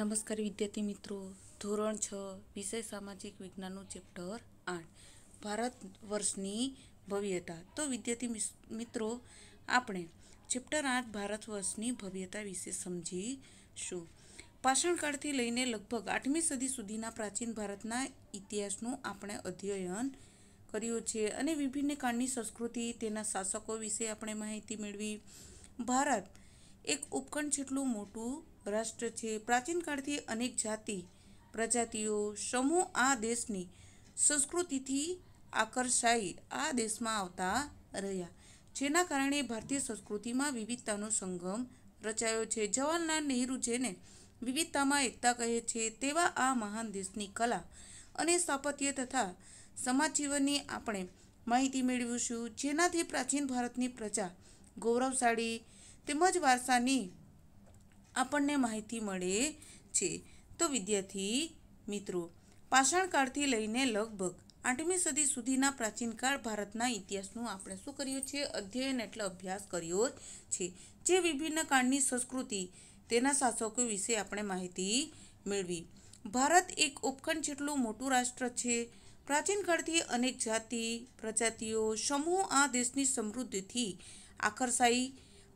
નમસ્કાર વિદ્યાર્થી મિત્રો ધોરણ છ વિષય સામાજિક વિજ્ઞાનનું ચેપ્ટર આઠ ભારત વર્ષની ભવ્યતા તો વિદ્યાર્થી મિત્રો આપણે ચેપ્ટર આઠ ભારત વર્ષની ભવ્યતા વિશે સમજીશું પાષાણકાળથી લઈને લગભગ આઠમી સદી સુધીના પ્રાચીન ભારતના ઇતિહાસનું આપણે અધ્યયન કર્યું છે અને વિભિન્ન કાળની સંસ્કૃતિ તેના શાસકો વિશે આપણે માહિતી મેળવી ભારત એક ઉપકંડ જેટલું મોટું રાષ્ટ્ર છે પ્રાચીન કાળથી અનેક જાતિ પ્રજાતિઓ સમૂહ આ દેશની સંસ્કૃતિથી આકર્ષાઈ આ દેશમાં આવતા રહ્યા જેના કારણે ભારતીય સંસ્કૃતિમાં વિવિધતાનો સંગમ રચાયો છે જવાહરલાલ નહેરુ જેને વિવિધતામાં એકતા કહે છે તેવા આ મહાન દેશની કલા અને સ્થાપત્ય તથા સમાજ જીવનની આપણે માહિતી મેળવીશું જેનાથી પ્રાચીન ભારતની પ્રજા ગૌરવશાળી તેમજ વારસાની આપણને માહિતી મળે છે તો વિદ્યાર્થી મિત્રો પાષાણકાળથી લઈને લગભગ આઠમી સદી સુધીના પ્રાચીનકાળ ભારતના ઇતિહાસનું આપણે શું કર્યું છે અધ્યયન એટલે અભ્યાસ કર્યો છે જે વિભિન્ન કાળની સંસ્કૃતિ તેના શાસકો વિશે આપણે માહિતી મેળવી ભારત એક ઉપખંડ જેટલું મોટું રાષ્ટ્ર છે પ્રાચીન કાળથી અનેક જાતિ પ્રજાતિઓ સમૂહ આ દેશની સમૃદ્ધિથી આકર્ષાઈ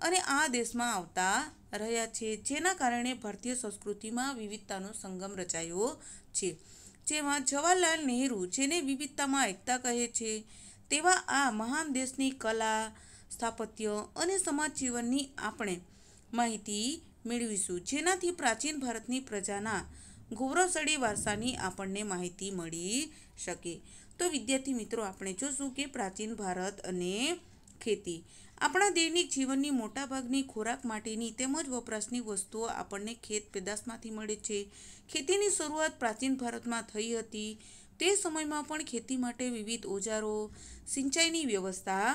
અને આ દેશમાં આવતા રહ્યા છે જેના કારણે ભારતીય સંસ્કૃતિમાં વિવિધતાનો સંગમ રચાયો છે જેમાં જવાહરલાલ નહેરુ જેને વિવિધતામાં એકતા કહે છે તેવા આ મહાન દેશની કલા સ્થાપત્ય અને સમાજ જીવનની આપણે માહિતી મેળવીશું જેનાથી પ્રાચીન ભારતની પ્રજાના ગૌરવશળી વારસાની આપણને માહિતી મળી શકે તો વિદ્યાર્થી મિત્રો આપણે જોશું કે પ્રાચીન ભારત અને ખેતી આપણા દૈનિક જીવનની મોટાભાગની ખોરાક માટેની તેમજ વપરાશની વસ્તુઓ આપણને ખેત પેદાશમાંથી મળે છે ખેતીની શરૂઆત પ્રાચીન ભારતમાં થઈ હતી તે સમયમાં પણ ખેતી માટે વિવિધ ઓજારો સિંચાઈની વ્યવસ્થા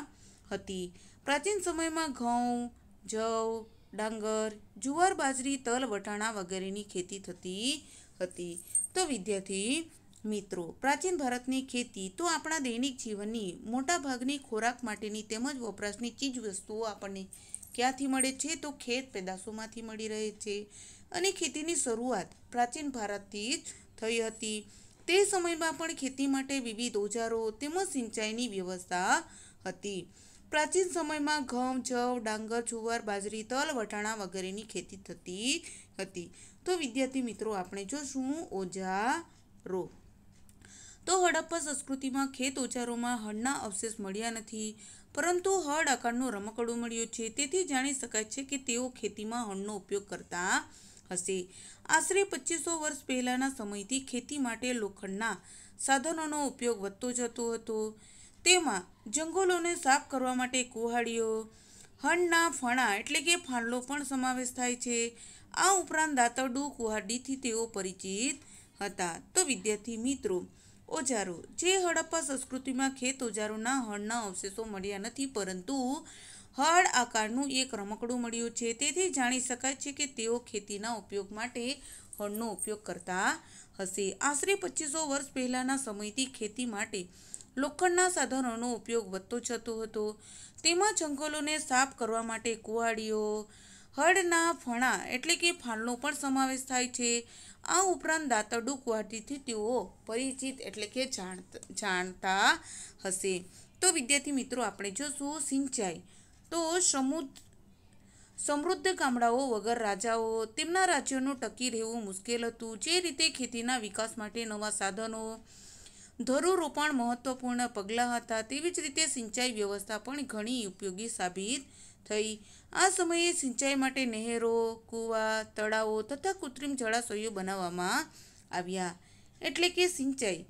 હતી પ્રાચીન સમયમાં ઘઉં જવ ડાંગર જુવાર બાજરી તલ વટાણા વગેરેની ખેતી થતી હતી તો વિદ્યાર્થી મિત્રો પ્રાચીન ભારતની ખેતી તો આપણા દૈનિક જીવનની મોટાભાગની ખોરાક માટેની તેમજ વપરાશની ચીજ વસ્તુઓ આપણને ક્યાંથી મળે છે તો ખેત પેદાશોમાંથી મળી રહે છે અને ખેતીની શરૂઆત પ્રાચીન ભારતથી જ થઈ હતી તે સમયમાં પણ ખેતી માટે વિવિધ ઓજારો તેમજ સિંચાઈની વ્યવસ્થા હતી પ્રાચીન સમયમાં ઘઉં જવ ડાંગર જુવાર બાજરી તલ વટાણા વગેરેની ખેતી થતી હતી તો વિદ્યાર્થી મિત્રો આપણે જોશું ઓજારો તો હડપ્પા સંસ્કૃતિમાં ખેત ઓજારોમાં હળના અવશેષ મળ્યા નથી પરંતુ હળ આકારનું રમકડું મળ્યું છે તેથી જાણી શકાય છે કે તેઓ ખેતીમાં હળનો ઉપયોગ કરતા હશે આશરે પચીસો વર્ષ પહેલાંના સમયથી ખેતી માટે લોખંડના સાધનોનો ઉપયોગ વધતો જતો હતો તેમાં જંગલોને સાફ કરવા માટે કુહાડીઓ હણના ફણા એટલે કે ફાંડલો પણ સમાવેશ થાય છે આ ઉપરાંત દાંતરડું કુહાડીથી તેઓ પરિચિત હતા તો વિદ્યાર્થી મિત્રો ઓજારો જે હડપ્પા સંસ્કૃતિમાં ખેત ઓજારોના હળના અવશેષો મળ્યા નથી પરંતુ હળ આકારનું એક રમકડું મળ્યું છે તેથી જાણી શકાય છે કે તેઓ ખેતીના ઉપયોગ માટે હળનો ઉપયોગ કરતા હશે આશરે પચીસો વર્ષ પહેલાંના સમયથી ખેતી માટે લોખંડના સાધનોનો ઉપયોગ વધતો જતો હતો તેમાં જંગલોને સાફ કરવા માટે કુવાડીઓ હળના ફણા એટલે કે ફાળનો પણ સમાવેશ થાય છે આ ઉપરાંત દાંતરડું કુવાટીથી તેઓ પરિચિત એટલે કે જાણતા હશે તો વિદ્યાર્થી મિત્રો આપણે જોશું સિંચાઈ તો સમુદ્ર સમૃદ્ધ ગામડાઓ વગર રાજાઓ તેમના રાજ્યોનું ટકી રહેવું મુશ્કેલ હતું જે રીતે ખેતીના વિકાસ માટે નવા સાધનો ધરુરોપણ મહત્વપૂર્ણ પગલાં હતા તેવી જ રીતે સિંચાઈ વ્યવસ્થા પણ ઘણી ઉપયોગી સાબિત થઈ આ સમયે સિંચાઈ માટે નહેરો કૂવા તળાવો તથા કૃત્રિમ જળાશયો બનાવવામાં આવ્યા એટલે કે સિંચાઈ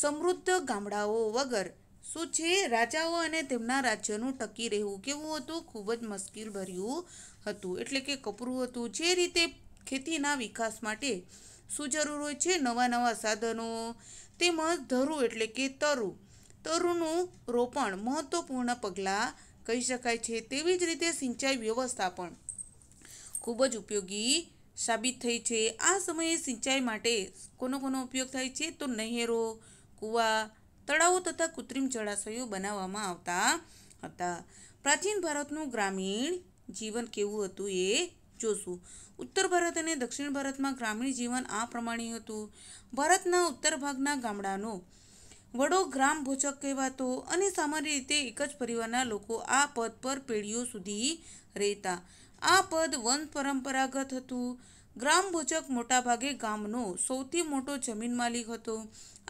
સમૃદ્ધ ગામડાઓ વગર શું છે રાજાઓ અને તેમના રાજ્યનું ટકી રહેવું કેવું હતું ખૂબ જ મુશ્કેલ ભર્યું હતું એટલે કે કપરું હતું જે રીતે ખેતીના વિકાસ માટે શું જરૂર હોય છે નવા નવા સાધનો તેમજ ધરું એટલે કે તરુ તરુનું રોપણ મહત્વપૂર્ણ પગલાં કહી શકાય છે તેવી જ રીતે સિંચાઈ વ્યવસ્થા પણ ખૂબ જ ઉપયોગી સાબિત થઈ છે આ સમયે સિંચાઈ માટે કોનો કોનો ઉપયોગ થાય છે તો નહેરો કૂવા તળાવો તથા કૃત્રિમ જળાશયો બનાવવામાં આવતા હતા પ્રાચીન ભારતનું ગ્રામીણ જીવન કેવું હતું એ જોશું ઉત્તર ભારત અને દક્ષિણ ભારતમાં ગ્રામીણ જીવન આ પ્રમાણે હતું ભારતના ઉત્તર ભાગના ગામડાનો વડો ગ્રામ ભોજક કહેવાતો અને સામાન્ય રીતે એક જ પરિવારના લોકો આ પદ પર પેઢીઓ સુધી રહેતા આ પદ વંશ પરંપરાગત હતું ગ્રામ ભોજક મોટાભાગે ગામનો સૌથી મોટો જમીન માલિક હતો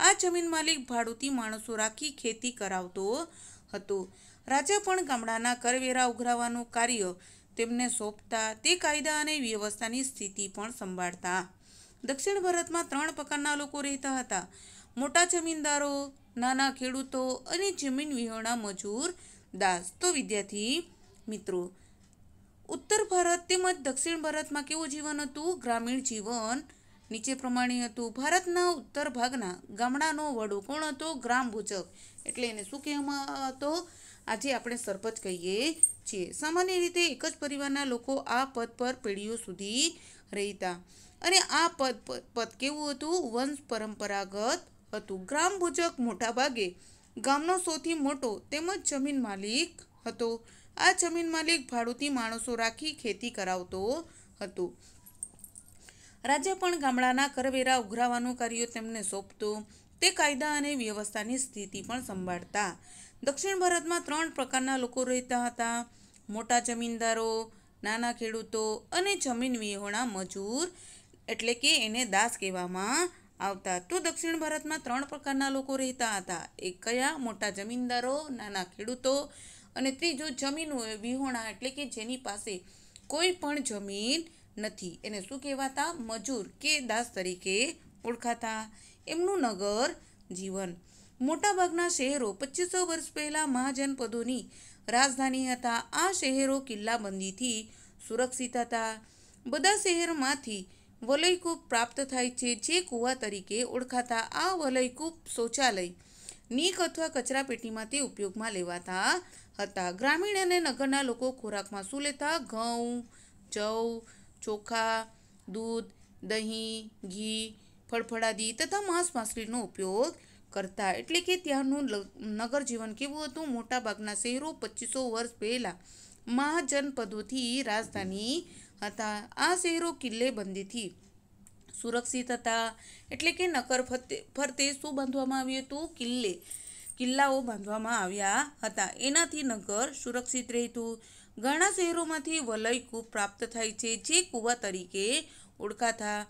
આ જમીન માલિક ભાડુતી માણસો રાખી ખેતી કરાવતો હતો રાજા પણ ગામડાના કરવેરા ઉઘરાવવાનું કાર્ય તેમને સોંપતા તે કાયદા અને વ્યવસ્થાની સ્થિતિ પણ સંભાળતા દક્ષિણ ભારતમાં ત્રણ પ્રકારના લોકો રહેતા હતા મોટા જમીનદારો નાના ખેડૂતો અને જમીન વિહોણા મજૂર દાસ તો વિદ્યાર્થી મિત્રો ઉત્તર ભારત તેમજ દક્ષિણ ભારતમાં કેવું જીવન હતું ગ્રામીણ જીવન નીચે પ્રમાણે હતું ભારતના ઉત્તર ભાગના ગામડાનો વડો કોણ હતો ગ્રામ ભૂચક એટલે એને શું કહેવામાં હતો આજે આપણે સરપંચ કહીએ છીએ સામાન્ય રીતે એક જ પરિવારના લોકો આ પદ પર પેઢીઓ સુધી રહેતા અને આ પદ પદ કેવું હતું વંશ પરંપરાગત હતું ગ્રામ ભૂજક મોટાભાગે ગામનો સૌથી મોટો તેમજ જમીન માલિક હતો આ જમીન માલિક ભાડુતી માણસો રાખી ખેતી કરાવતો હતો રાજ્ય પણ ગામડાના કરવેરા ઉઘરાવાનું કાર્ય તેમને સોંપતો તે કાયદા અને વ્યવસ્થાની સ્થિતિ પણ સંભાળતા દક્ષિણ ભારતમાં ત્રણ પ્રકારના લોકો રહેતા હતા મોટા જમીનદારો નાના ખેડૂતો અને જમીન વિહોણા મજૂર એટલે કે એને દાસ કહેવામાં આવતા તો દક્ષિણ ભારતમાં ત્રણ પ્રકારના લોકો રહેતા હતા એક કયા મોટા જમીનદારો નાના ખેડૂતો અને ત્રીજો જમીન વિહોણા એટલે કે જેની પાસે કોઈ પણ જમીન નથી એને શું કહેવાતા મજૂર કે દાસ તરીકે ઓળખાતા એમનું નગર જીવન મોટાભાગના શહેરો પચીસો વર્ષ પહેલાં મહાજનપદોની રાજધાની હતા આ શહેરો કિલ્લાબંધીથી સુરક્ષિત હતા બધા શહેરમાંથી વલયકૂપ પ્રાપ્ત થાય છે જે કૂવા તરીકે ઓળખાતા આ વલયકૂપ શૌચાલય નીક અથવા કચરાપેટીમાં તે ઉપયોગમાં લેવાતા હતા ગ્રામીણ અને નગરના લોકો ખોરાકમાં શું લેતા ઘઉં જવ ચોખા દૂધ દહીં ઘી ફળફળાદી તથા માંસ માછલીનો ઉપયોગ કરતા એટલે કે ત્યાંનું નગર જીવન કેવું હતું મોટાભાગના શહેરો પચીસો વર્ષ પહેલાં મહાજનપદોથી રાજધાની હતા આ શહેરો કિલ્લેબંધીથી સુરક્ષિત હતા એટલે કે નકર ફરતે શું બાંધવામાં આવ્યું હતું કિલ્લે કિલ્લાઓ બાંધવામાં આવ્યા હતા એનાથી નગર સુરક્ષિત રહેતું ઘણા શહેરોમાંથી વલયકૂપ પ્રાપ્ત થાય છે જે કૂવા તરીકે ઓળખાતા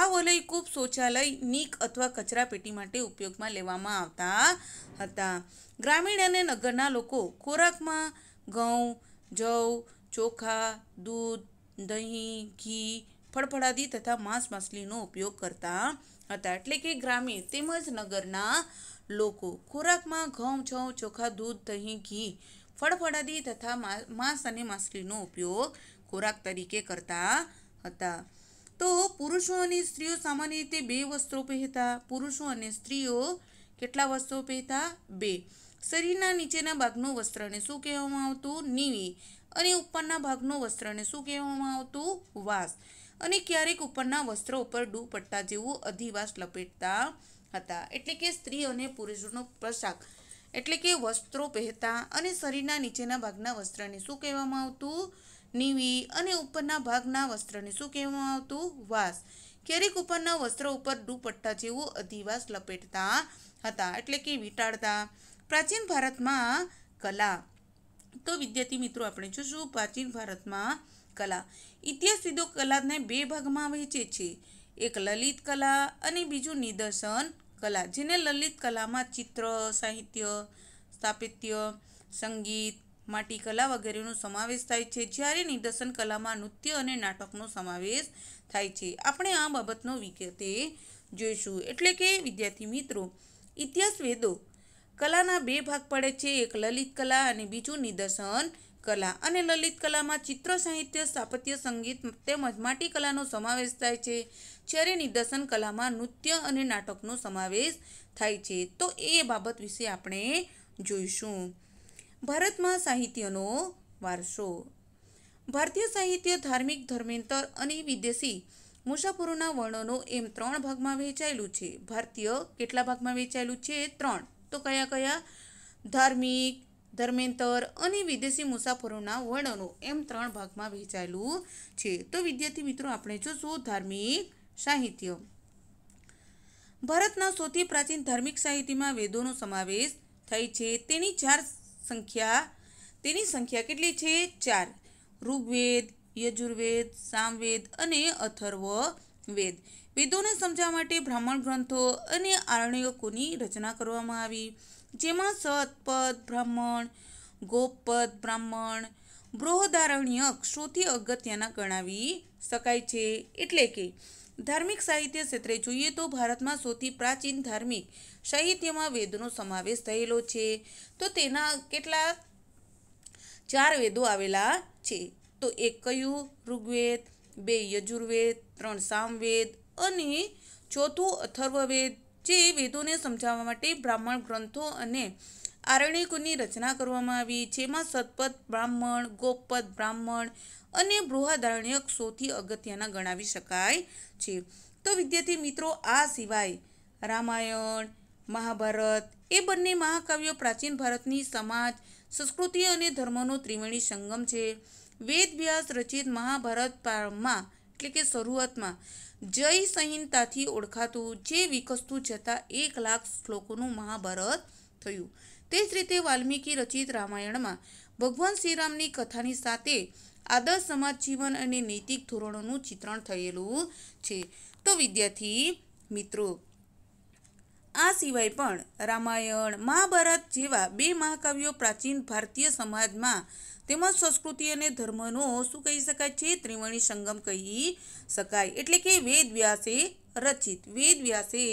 આ વલયકૂપ શૌચાલય નીક અથવા કચરાપેટી માટે ઉપયોગમાં લેવામાં આવતા હતા ગ્રામીણ અને નગરના લોકો ખોરાકમાં ઘઉં જવ ચોખા દૂધ દહીં ઘી ફળફળાદી તથા માંસ માછલીનો ઉપયોગ કરતા હતા એટલે કે ગ્રામીણ તેમજ નગરના લોકો ખોરાકમાં ઘઉં છઉં ચોખા દૂધ દહીં ઘી ફળફળાદી તથા માંસ અને માછલીનો ઉપયોગ ખોરાક તરીકે કરતા હતા તો પુરુષો અને સ્ત્રીઓ સામાન્ય રીતે બે વસ્ત્રો પહેરતા પુરુષો અને સ્ત્રીઓ કેટલા વસ્ત્રો પહેરતા બે શરીરના નીચેના ભાગનું વસ્ત્રને શું કહેવામાં આવતું નીવી અને ઉપરના ભાગનો વસ્ત્રને શું કહેવામાં આવતું વાસ અને ક્યારેક ઉપરના વસ્ત્રો ઉપર દુપટ્ટા જેવું અધિવાસ લપેટતા હતા એટલે કે સ્ત્રી અને પુરુષોનો પોશાક એટલે કે વસ્ત્રો પહેરતા અને શરીરના નીચેના ભાગના વસ્ત્રને શું કહેવામાં આવતું નીવી અને ઉપરના ભાગના વસ્ત્રને શું કહેવામાં આવતું વાસ ક્યારેક ઉપરના વસ્ત્રો ઉપર ડુપટ્ટા જેવું અધિવાસ લપેટતા હતા એટલે કે વીંટાળતા પ્રાચીન ભારતમાં કલા તો વિદ્યાર્થી મિત્રો આપણે જોશું પ્રાચીન ભારતમાં કલા ઇતિહાસવિદો કલાને બે ભાગમાં વહેંચે છે એક લલિત કલા અને બીજું નિદર્શન કલા જેને લલિત કલામાં ચિત્ર સાહિત્ય સ્થાપત્ય સંગીત માટી કલા વગેરેનો સમાવેશ થાય છે જ્યારે નિદર્શન કલામાં નૃત્ય અને નાટકનો સમાવેશ થાય છે આપણે આ બાબતનો વિગતે જોઈશું એટલે કે વિદ્યાર્થી મિત્રો ઇતિહાસવેદો કલાના બે ભાગ પડે છે એક લલિત કલા અને બીજું નિદર્શન કલા અને લલિત કલામાં ચિત્ર સાહિત્ય સ્થાપત્ય સંગીત તેમજ માટી કલાનો સમાવેશ થાય છે જ્યારે નિદર્શન કલામાં નૃત્ય અને નાટકનો સમાવેશ થાય છે તો એ બાબત વિશે આપણે જોઈશું ભારતમાં સાહિત્યનો વારસો ભારતીય સાહિત્ય ધાર્મિક ધર્મેન્તર અને વિદેશી મુસાફરોના વર્ણનો એમ ત્રણ ભાગમાં વહેંચાયેલું છે ભારતીય કેટલા ભાગમાં વહેંચાયેલું છે ત્રણ તો કયા કયા ધાર્મિક ધર્મેન્તર અને વિદેશી મુસાફરોના વર્ણનો એમ ત્રણ ભાગમાં વહેંચાયેલું છે તો વિદ્યાર્થી મિત્રો આપણે જોશું ધાર્મિક સાહિત્ય ભારતના સૌથી પ્રાચીન ધાર્મિક સાહિત્યમાં વેદોનો સમાવેશ થાય છે તેની ચાર સંખ્યા તેની સંખ્યા કેટલી છે ચાર ઋગ્વેદ યજુર્વેદ સામવેદ અને અથર્વ વેદ વેદોને સમજાવવા માટે બ્રાહ્મણ ગ્રંથો અને આરણ્યકોની રચના કરવામાં આવી જેમાં સતપદ બ્રાહ્મણ ગોપપદ બ્રાહ્મણ બૃહદારણ્ય સૌથી અગત્યના ગણાવી શકાય છે એટલે કે ધાર્મિક સાહિત્ય ક્ષેત્રે જોઈએ તો ભારતમાં સૌથી પ્રાચીન ધાર્મિક સાહિત્યમાં વેદનો સમાવેશ થયેલો છે તો તેના કેટલા ચાર વેદો આવેલા છે તો એક કયું ઋગ્વેદ બે યજુર્વેદ ત્રણ સામવેદ અને ચોથું અથર્વવેદ જે વેદોને સમજાવવા માટે બ્રાહ્મણ ગ્રંથો અને આરણ્યકોની રચના કરવામાં આવી જેમાં સતપથ બ્રાહ્મણ ગોપપદ બ્રાહ્મણ અને બૃહાદારણ્યક સૌથી અગત્યના ગણાવી શકાય છે તો વિદ્યાર્થી મિત્રો આ સિવાય રામાયણ મહાભારત એ બંને મહાકાવ્યો પ્રાચીન ભારતની સમાજ સંસ્કૃતિ અને ધર્મનો ત્રિવેણી સંગમ છે વેદ વ્યાસ રચિત મહાભારત માં એટલે કે શરૂઆતમાં જય સંહિતાથી ઓળખાતું જે વિકસતું જતાં એક લાખ શ્લોકોનું મહાભારત થયું તે જ રીતે વાલ્મીકી રચિત રામાયણમાં ભગવાન શ્રીરામની કથાની સાથે આદર્શ સમાજ જીવન અને નૈતિક ધોરણોનું ચિત્રણ થયેલું છે તો વિદ્યાર્થી મિત્રો આ સિવાય પણ રામાયણ મહાભારત જેવા બે મહાકાવ્યો પ્રાચીન ભારતીય સમાજમાં તેમજ સંસ્કૃતિ અને ધર્મનો શું કહી શકાય છે ત્રિવેણી સંગમ કહી શકાય એટલે કે વેદ વ્યાસે રચિત વેદ વ્યાસે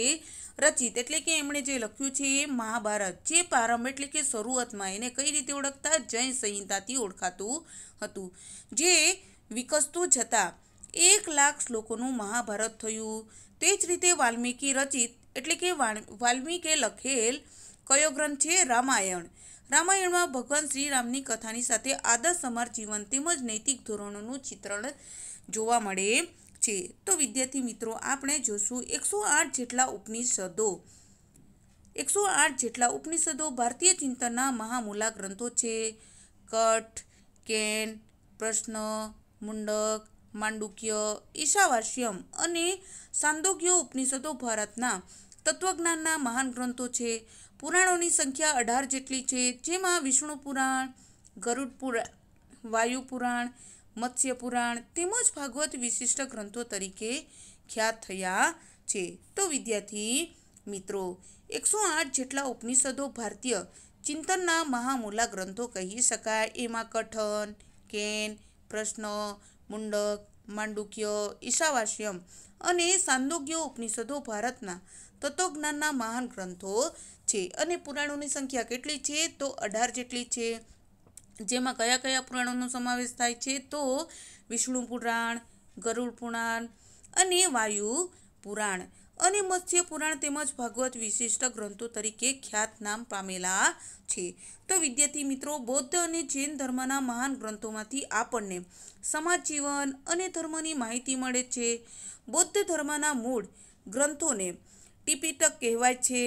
રચિત એટલે કે એમણે જે લખ્યું છે મહાભારત જે પ્રારંભ એટલે કે શરૂઆતમાં એને કઈ રીતે ઓળખતા જૈન સંહિતાથી ઓળખાતું હતું જે વિકસતું જતાં એક લાખ શ્લોકોનું મહાભારત થયું તે જ રીતે વાલ્મીકી રચિત એટલે કે વાલ્મીકે લખેલ કયો ગ્રંથ છે રામાયણ રામાયણમાં ભગવાન શ્રીરામની કથાની સાથે આદર્શ આદર્શમાર જીવન તેમજ નૈતિક ધોરણોનું ચિત્રણ જોવા મળે છે તો વિદ્યાર્થી મિત્રો આપણે જોશું એકસો આઠ જેટલા ઉપનિષદો એકસો આઠ જેટલા ઉપનિષદો ભારતીય ચિંતનના મહામૂલા ગ્રંથો છે કઠ કેન પ્રશ્ન મુંડક માંડુક્ય ઈશાવાસ્યમ અને સાંદોગ્ય ઉપનિષદો ભારતના તત્વજ્ઞાનના મહાન ગ્રંથો છે પુરાણોની સંખ્યા અઢાર જેટલી છે જેમાં વિષ્ણુ પુરાણ ગરુડ પુરાણ વાયુ પુરાણ મત્સ્ય પુરાણ તેમજ ભાગવત વિશિષ્ટ ગ્રંથો તરીકે ખ્યાત થયા છે તો વિદ્યાર્થી મિત્રો એકસો આઠ જેટલા ઉપનિષદો ભારતીય ચિંતનના મહામૂલા ગ્રંથો કહી શકાય એમાં કઠન કેન પ્રશ્ન મુંડક માંડુક્ય ઈશાવાસ્યમ અને સાંદોગ્ય ઉપનિષદો ભારતના તત્વજ્ઞાનના મહાન ગ્રંથો છે અને પુરાણોની સંખ્યા કેટલી છે તો અઢાર જેટલી છે જેમાં કયા કયા પુરાણોનો સમાવેશ થાય છે તો વિષ્ણુ પુરાણ ગરુડ પુરાણ અને વાયુ પુરાણ અને મત્સ્ય પુરાણ તેમજ ભાગવત વિશિષ્ટ ગ્રંથો તરીકે ખ્યાત નામ પામેલા છે તો વિદ્યાર્થી મિત્રો બૌદ્ધ અને જૈન ધર્મના મહાન ગ્રંથોમાંથી આપણને સમાજ જીવન અને ધર્મની માહિતી મળે છે બૌદ્ધ ધર્મના મૂળ ગ્રંથોને ટિપિટક કહેવાય છે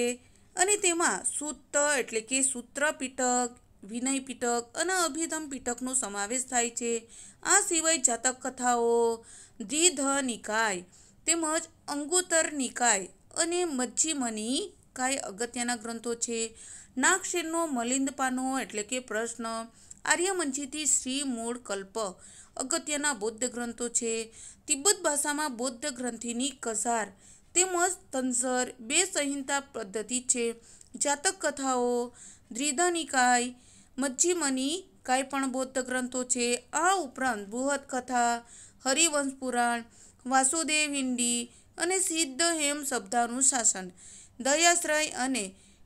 અને તેમાં સૂત્ર એટલે કે સૂત્ર પીટક વિનય પીટક અને અભિધમ પીટકનો સમાવેશ થાય છે આ સિવાય જાતક કથાઓ દ્વિધ નિકાય તેમજ અંગુતર નિકાય અને મજ્જિમની કાય અગત્યના ગ્રંથો છે નાગશેરનો મલિંદપાનો એટલે કે પ્રશ્ન આર્યમંજીથી શ્રી મૂળ કલ્પ અગત્યના બૌદ્ધ ગ્રંથો છે તિબ્બત ભાષામાં બૌદ્ધ ગ્રંથિની કઝાર તેમજ તનસર બે સંહિતા પદ્ધતિ છે જાતક કથાઓ દ્વિધાનિકાય મજ્જિમની કાંઈ પણ બૌદ્ધ ગ્રંથો છે આ ઉપરાંત બૃહદ કથા હરિવંશ પુરાણ વાસુદેવ હિન્દી અને સિદ્ધ હેમ શબ્દાનું શાસન દયાશ્રય અને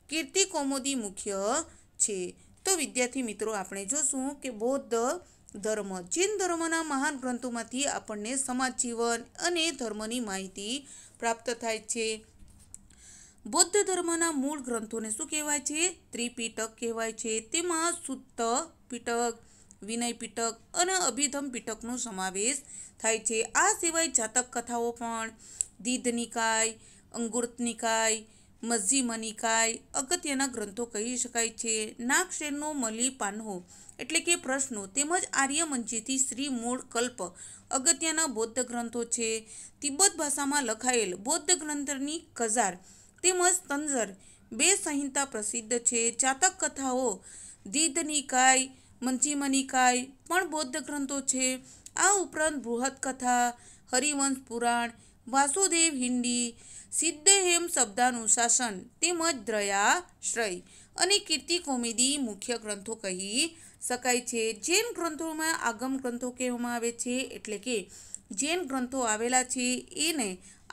કીર્તિ કોમોદી મુખ્ય છે તો વિદ્યાર્થી મિત્રો આપણે જોશું કે બૌદ્ધ ધર્મ જૈન ધર્મના મહાન ગ્રંથોમાંથી આપણને સમાજ જીવન અને ધર્મની માહિતી પ્રાપ્ત થાય છે બૌદ્ધ ધર્મના મૂળ ગ્રંથોને શું કહેવાય છે ત્રિપીટક કહેવાય છે તેમાં શુદ્ધ પીટક વિનય પીટક અને અભિધમ પીટકનો સમાવેશ થાય છે આ સિવાય જાતક કથાઓ પણ દીધ નિકાય અંગુર્ત નિકાય મસ્જિમ નિકાય અગત્યના ગ્રંથો કહી શકાય છે નાગશેરનો મલી પાન્હો એટલે કે પ્રશ્નો તેમજ આર્યમંચીથી શ્રી મૂળ કલ્પ અગત્યના બૌદ્ધ ગ્રંથો છે તિબ્બત ભાષામાં લખાયેલ બૌદ્ધ ગ્રંથની કઝાર તેમજ તંજર બે સંહિતા પ્રસિદ્ધ છે ચાતક કથાઓ દીધ નિકાય મંચિમ પણ બૌદ્ધ ગ્રંથો છે આ ઉપરાંત બૃહદ કથા હરિવંશ પુરાણ વાસુદેવ હિન્દી સિદ્ધહેમ શબ્દાનુશાસન તેમજ દ્રયાશ્રય અને કીર્તિ કોમેદી મુખ્ય ગ્રંથો કહી શકાય છે જૈન ગ્રંથોમાં આગમ ગ્રંથો કહેવામાં આવે છે એટલે કે જૈન ગ્રંથો આવેલા છે એને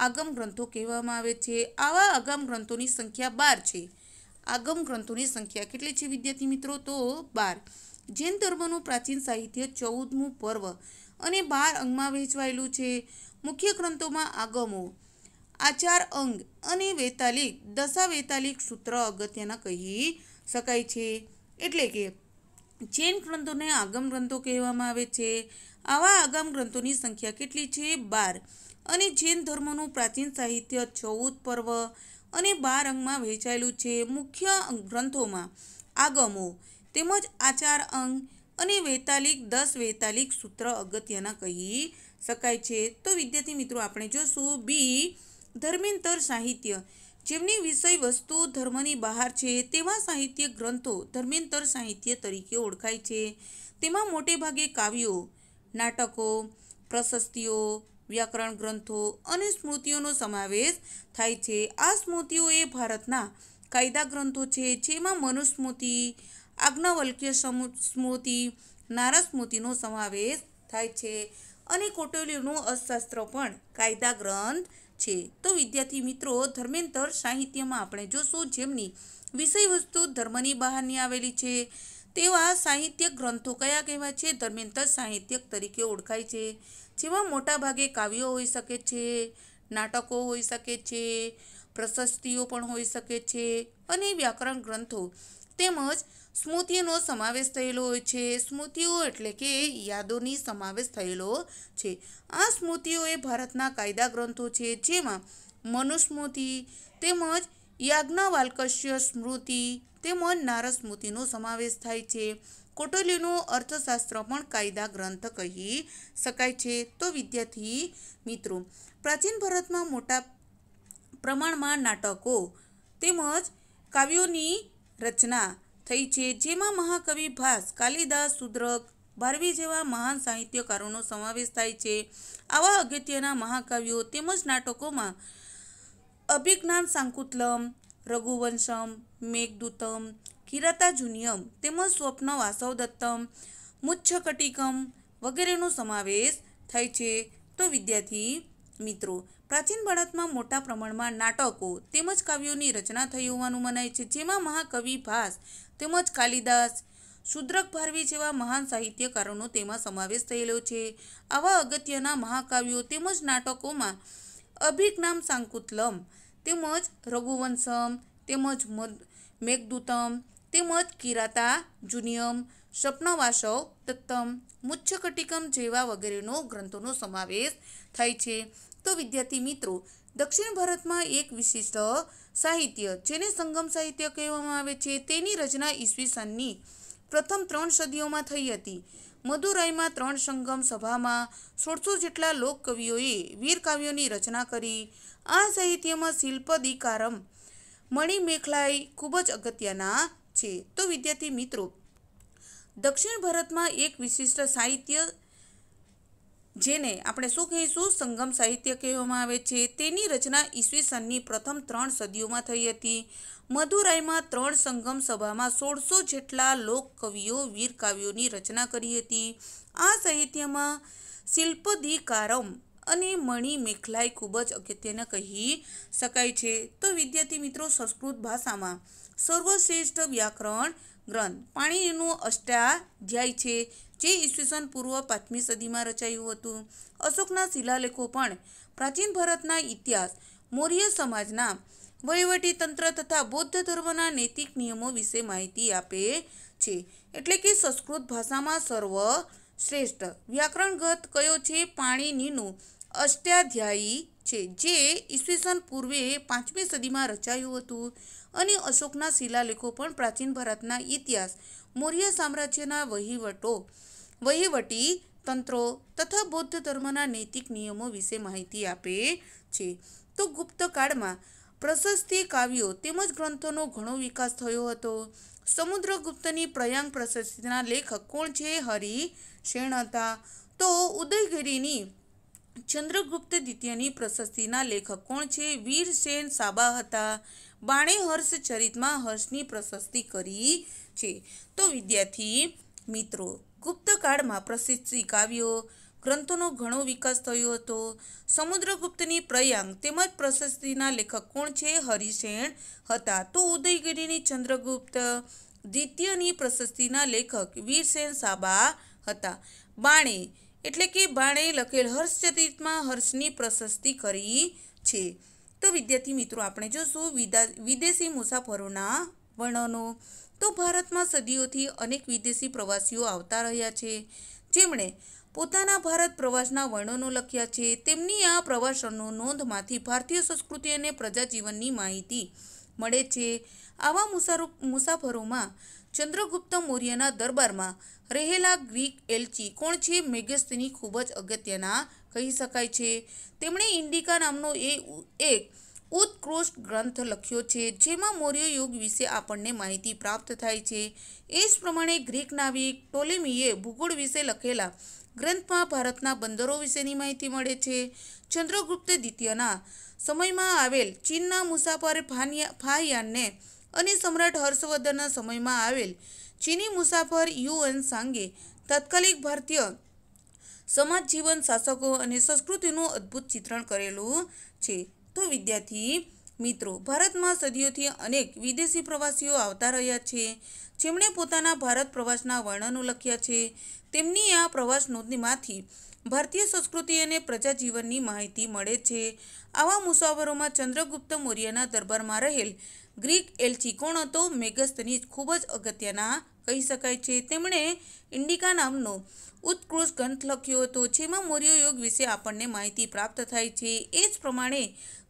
આગમ ગ્રંથો કહેવામાં આવે છે આવા આગમ ગ્રંથોની સંખ્યા બાર છે આગમ ગ્રંથોની સંખ્યા કેટલી છે વિદ્યાર્થી મિત્રો તો બાર જૈન ધર્મનું પ્રાચીન સાહિત્ય ચૌદમું પર્વ અને બાર અંગમાં વહેંચવાયેલું છે મુખ્ય ગ્રંથોમાં આગમો આચાર અંગ અને વૈતાલિક દશા વૈતાલિક સૂત્ર અગત્યના કહી શકાય છે એટલે કે જૈન ગ્રંથોને આગમ ગ્રંથો કહેવામાં આવે છે આવા આગમ ગ્રંથોની સંખ્યા કેટલી છે બાર અને જૈન ધર્મનું પ્રાચીન સાહિત્ય ચૌદ પર્વ અને બાર અંગમાં વહેંચાયેલું છે મુખ્ય ગ્રંથોમાં આગમો તેમજ આચાર અંગ અને વૈતાલિક દસ વૈતાલિક સૂત્ર અગત્યના કહી શકાય છે તો વિદ્યાર્થી મિત્રો આપણે જોશું બી ધર્મેન્તર સાહિત્ય જેમની વિષય વસ્તુ ધર્મની બહાર છે તેવા સાહિત્ય ગ્રંથો ધર્મેન્તર સાહિત્ય તરીકે ઓળખાય છે તેમાં મોટેભાગે કાવ્યો નાટકો પ્રશસ્તિઓ વ્યાકરણ ગ્રંથો અને સ્મૃતિઓનો સમાવેશ થાય છે આ સ્મૃતિઓ એ ભારતના કાયદા ગ્રંથો છે જેમાં મનુસ્મૃતિ આજ્ઞાવલ્ક્ય સ્મૃતિ નારાસ્મૃતિનો સમાવેશ થાય છે અને કોટોલીનું અર્થશાસ્ત્ર પણ કાયદા ગ્રંથ છે તો વિદ્યાર્થી મિત્રો ધર્મેન્તર સાહિત્યમાં આપણે જોશું જેમની વિષય વસ્તુ ધર્મની બહારની આવેલી છે તેવા સાહિત્ય ગ્રંથો કયા કહેવાય છે ધર્મેન્તર સાહિત્યક તરીકે ઓળખાય છે જેમાં મોટાભાગે કાવ્યો હોઈ શકે છે નાટકો હોઈ શકે છે પ્રશસ્તિઓ પણ હોઈ શકે છે અને વ્યાકરણ ગ્રંથો તેમજ સ્મૃતિનો સમાવેશ થયેલો હોય છે સ્મૃતિઓ એટલે કે યાદોની સમાવેશ થયેલો છે આ સ્મૃતિઓ એ ભારતના કાયદા ગ્રંથો છે જેમાં મનુસ્મૃતિ તેમજ યાજ્ઞાવાલ્કશ્ય સ્મૃતિ તેમજ નારદ સ્મૃતિનો સમાવેશ થાય છે કોટોલીનું અર્થશાસ્ત્ર પણ કાયદા ગ્રંથ કહી શકાય છે તો વિદ્યાર્થી મિત્રો પ્રાચીન ભારતમાં મોટા પ્રમાણમાં નાટકો તેમજ કાવ્યોની રચના થઈ છે જેમાં મહાકવિ ભાસ કાલિદાસ સુદ્રક ભારવી જેવા મહાન સાહિત્યકારોનો સમાવેશ થાય છે આવા અગત્યના મહાકાવ્યો તેમજ નાટકોમાં અભિજ્ઞાન સાંકુતલમ રઘુવંશમ મેઘદૂતમ જુનિયમ તેમજ સ્વપ્ન વાસવદત્તમ મુચ્છકટિકમ વગેરેનો સમાવેશ થાય છે તો વિદ્યાર્થી મિત્રો પ્રાચીન ભારતમાં મોટા પ્રમાણમાં નાટકો તેમજ કાવ્યોની રચના થઈ હોવાનું મનાય છે જેમાં મહાકવિ ભાસ તેમજ કાલિદાસ શુદ્રક ભારવી જેવા મહાન સાહિત્યકારોનો તેમાં સમાવેશ થયેલો છે આવા અગત્યના મહાકાવ્યો તેમજ નાટકોમાં અભિજ્ઞામ સાંકુતલમ તેમજ રઘુવંશમ તેમજ મેઘદૂતમ તેમજ કિરાતા જુનિયમ સ્વપ્નવાસવ દત્તમ મુચ્છકટિકમ જેવા વગેરેનો ગ્રંથોનો સમાવેશ થાય છે તો વિદ્યાર્થી મિત્રો દક્ષિણ ભારતમાં એક વિશિષ્ટ સાહિત્ય જેને સંગમ સાહિત્ય કહેવામાં આવે છે તેની રચના ઈસવીસનની પ્રથમ ત્રણ સદીઓમાં થઈ હતી મદુરાઈમાં ત્રણ સંગમ સભામાં સોળસો જેટલા લોકકવિઓએ કાવ્યોની રચના કરી આ સાહિત્યમાં શિલ્પદિકારમ મણિમેખલાઈ ખૂબ જ અગત્યના છે તો વિદ્યાર્થી મિત્રો દક્ષિણ ભારતમાં એક વિશિષ્ટ સાહિત્ય જેને આપણે શું કહીશું સંગમ સાહિત્ય કહેવામાં આવે છે તેની રચના ઈસવીસનની પ્રથમ ત્રણ સદીઓમાં થઈ હતી મધુરાઈમાં ત્રણ સંગમ સભામાં સોળસો જેટલા લોકકવિઓ વીર કાવ્યોની રચના કરી હતી આ સાહિત્યમાં શિલ્પદિકારમ અને મણી મેખલાઈ ખૂબ જ અગત્યના કહી શકાય છે તો વિદ્યાર્થી મિત્રો સંસ્કૃત ભાષામાં સર્વશ્રેષ્ઠ વ્યાકરણ ગ્રંથ પાણીનું અષ્ટાધ્યાય છે જે ઈસવીસન પૂર્વ પાંચમી સદીમાં રચાયું હતું અશોકના શિલાલેખો પણ પ્રાચીન ભારતના ઇતિહાસ મૌર્ય સમાજના વહીવટીતંત્ર તથા બૌદ્ધ ધર્મના નૈતિક નિયમો વિશે માહિતી આપે છે એટલે કે સંસ્કૃત ભાષામાં સર્વ શ્રેષ્ઠ વ્યાકરણગત કયો છે પાણીનીનું અષ્ટાધ્યાયી છે જે ઈસવીસન પૂર્વે પાંચમી સદીમાં રચાયું હતું અને અશોકના શિલાલેખો પણ પ્રાચીન ભારતના ઇતિહાસ મૌર્ય સામ્રાજ્યના વહીવટો વહીવટી તંત્રો તથા બૌદ્ધ ધર્મના નૈતિક નિયમો વિશે માહિતી આપે છે તો ગુપ્તકાળમાં પ્રશસ્તિ કાવ્યો તેમજ ગ્રંથોનો ઘણો વિકાસ થયો હતો સમુદ્રગુપ્તની પ્રયાંગ પ્રશસ્તિના લેખક કોણ છે હરિ શેણ હતા તો ઉદયગીરીની ચંદ્રગુપ્ત દ્વિતીયની પ્રશસ્તિના લેખક કોણ છે વીરસેન સાબા હતા બાણે હર્ષ ચરિતમાં હર્ષની પ્રશસ્તિ કરી છે તો વિદ્યાર્થી મિત્રો ગુપ્તકાળમાં પ્રસિદ્ધ કાવ્યો ગ્રંથોનો ઘણો વિકાસ થયો હતો સમુદ્રગુપ્તની પ્રયાંગ તેમજ પ્રશસ્તિના લેખક કોણ છે હરિસેન હતા તો ઉદયગીરીની ચંદ્રગુપ્ત દ્વિતીયની પ્રશસ્તિના લેખક વીરસેન સાબા હતા બાણે એટલે કે બાણે લખેલ હર્ષચરિતમાં હર્ષની પ્રશસ્તિ કરી છે તો વિદ્યાર્થી મિત્રો આપણે જોશું વિદેશી મુસાફરોના વર્ણનો તો ભારતમાં સદીઓથી અનેક વિદેશી પ્રવાસીઓ આવતા રહ્યા છે જેમણે પોતાના ભારત પ્રવાસના વર્ણનો લખ્યા છે તેમની આ પ્રવાસનો નોંધમાંથી ભારતીય સંસ્કૃતિ અને પ્રજાજીવનની માહિતી મળે છે આવા મુસાફરોમાં ચંદ્રગુપ્ત મૌર્યના દરબારમાં રહેલા ગ્રીક એલચી કોણ છે મેગેસ્તની ખૂબ જ અગત્યના કહી શકાય છે તેમણે ઇન્ડિકા નામનો એ એક ઉત્કૃષ્ટ ગ્રંથ લખ્યો છે જેમાં મૌર્ય યુગ વિશે આપણને માહિતી પ્રાપ્ત થાય છે એ જ પ્રમાણે ગ્રીક નાવિક ટોલેમીએ ભૂગોળ વિશે લખેલા ગ્રંથમાં ભારતના બંદરો વિશેની માહિતી મળે છે ચંદ્રગુપ્ત દ્વિતીયના સમયમાં આવેલ ચીનના મુસાફર ફાનિયા ફાહિયાનને અને સમ્રાટ હર્ષવર્ધનના સમયમાં આવેલ ચીની મુસાફર યુએન સાંગે તાત્કાલિક ભારતીય સમાજ જીવન શાસકો અને સંસ્કૃતિનું અદ્ભુત ચિત્રણ કરેલું છે તો વિદ્યાર્થી મિત્રો ભારતમાં સદીઓથી અનેક વિદેશી પ્રવાસીઓ આવતા રહ્યા છે જેમણે પોતાના ભારત પ્રવાસના વર્ણનો લખ્યા છે તેમની આ પ્રવાસ નોંધણીમાંથી ભારતીય સંસ્કૃતિ અને પ્રજાજીવનની માહિતી મળે છે આવા મુસાફરોમાં ચંદ્રગુપ્ત મૌર્યના દરબારમાં રહેલ ગ્રીક એલચી કોણ હતો મેગસ્તની ખૂબ જ અગત્યના કહી શકાય છે તેમણે ઇન્ડિકા નામનો ઉત્કૃષ્ટ ગ્રંથ લખ્યો હતો જેમાં મૌર્ય યુગ વિશે આપણને માહિતી પ્રાપ્ત થાય છે એ જ પ્રમાણે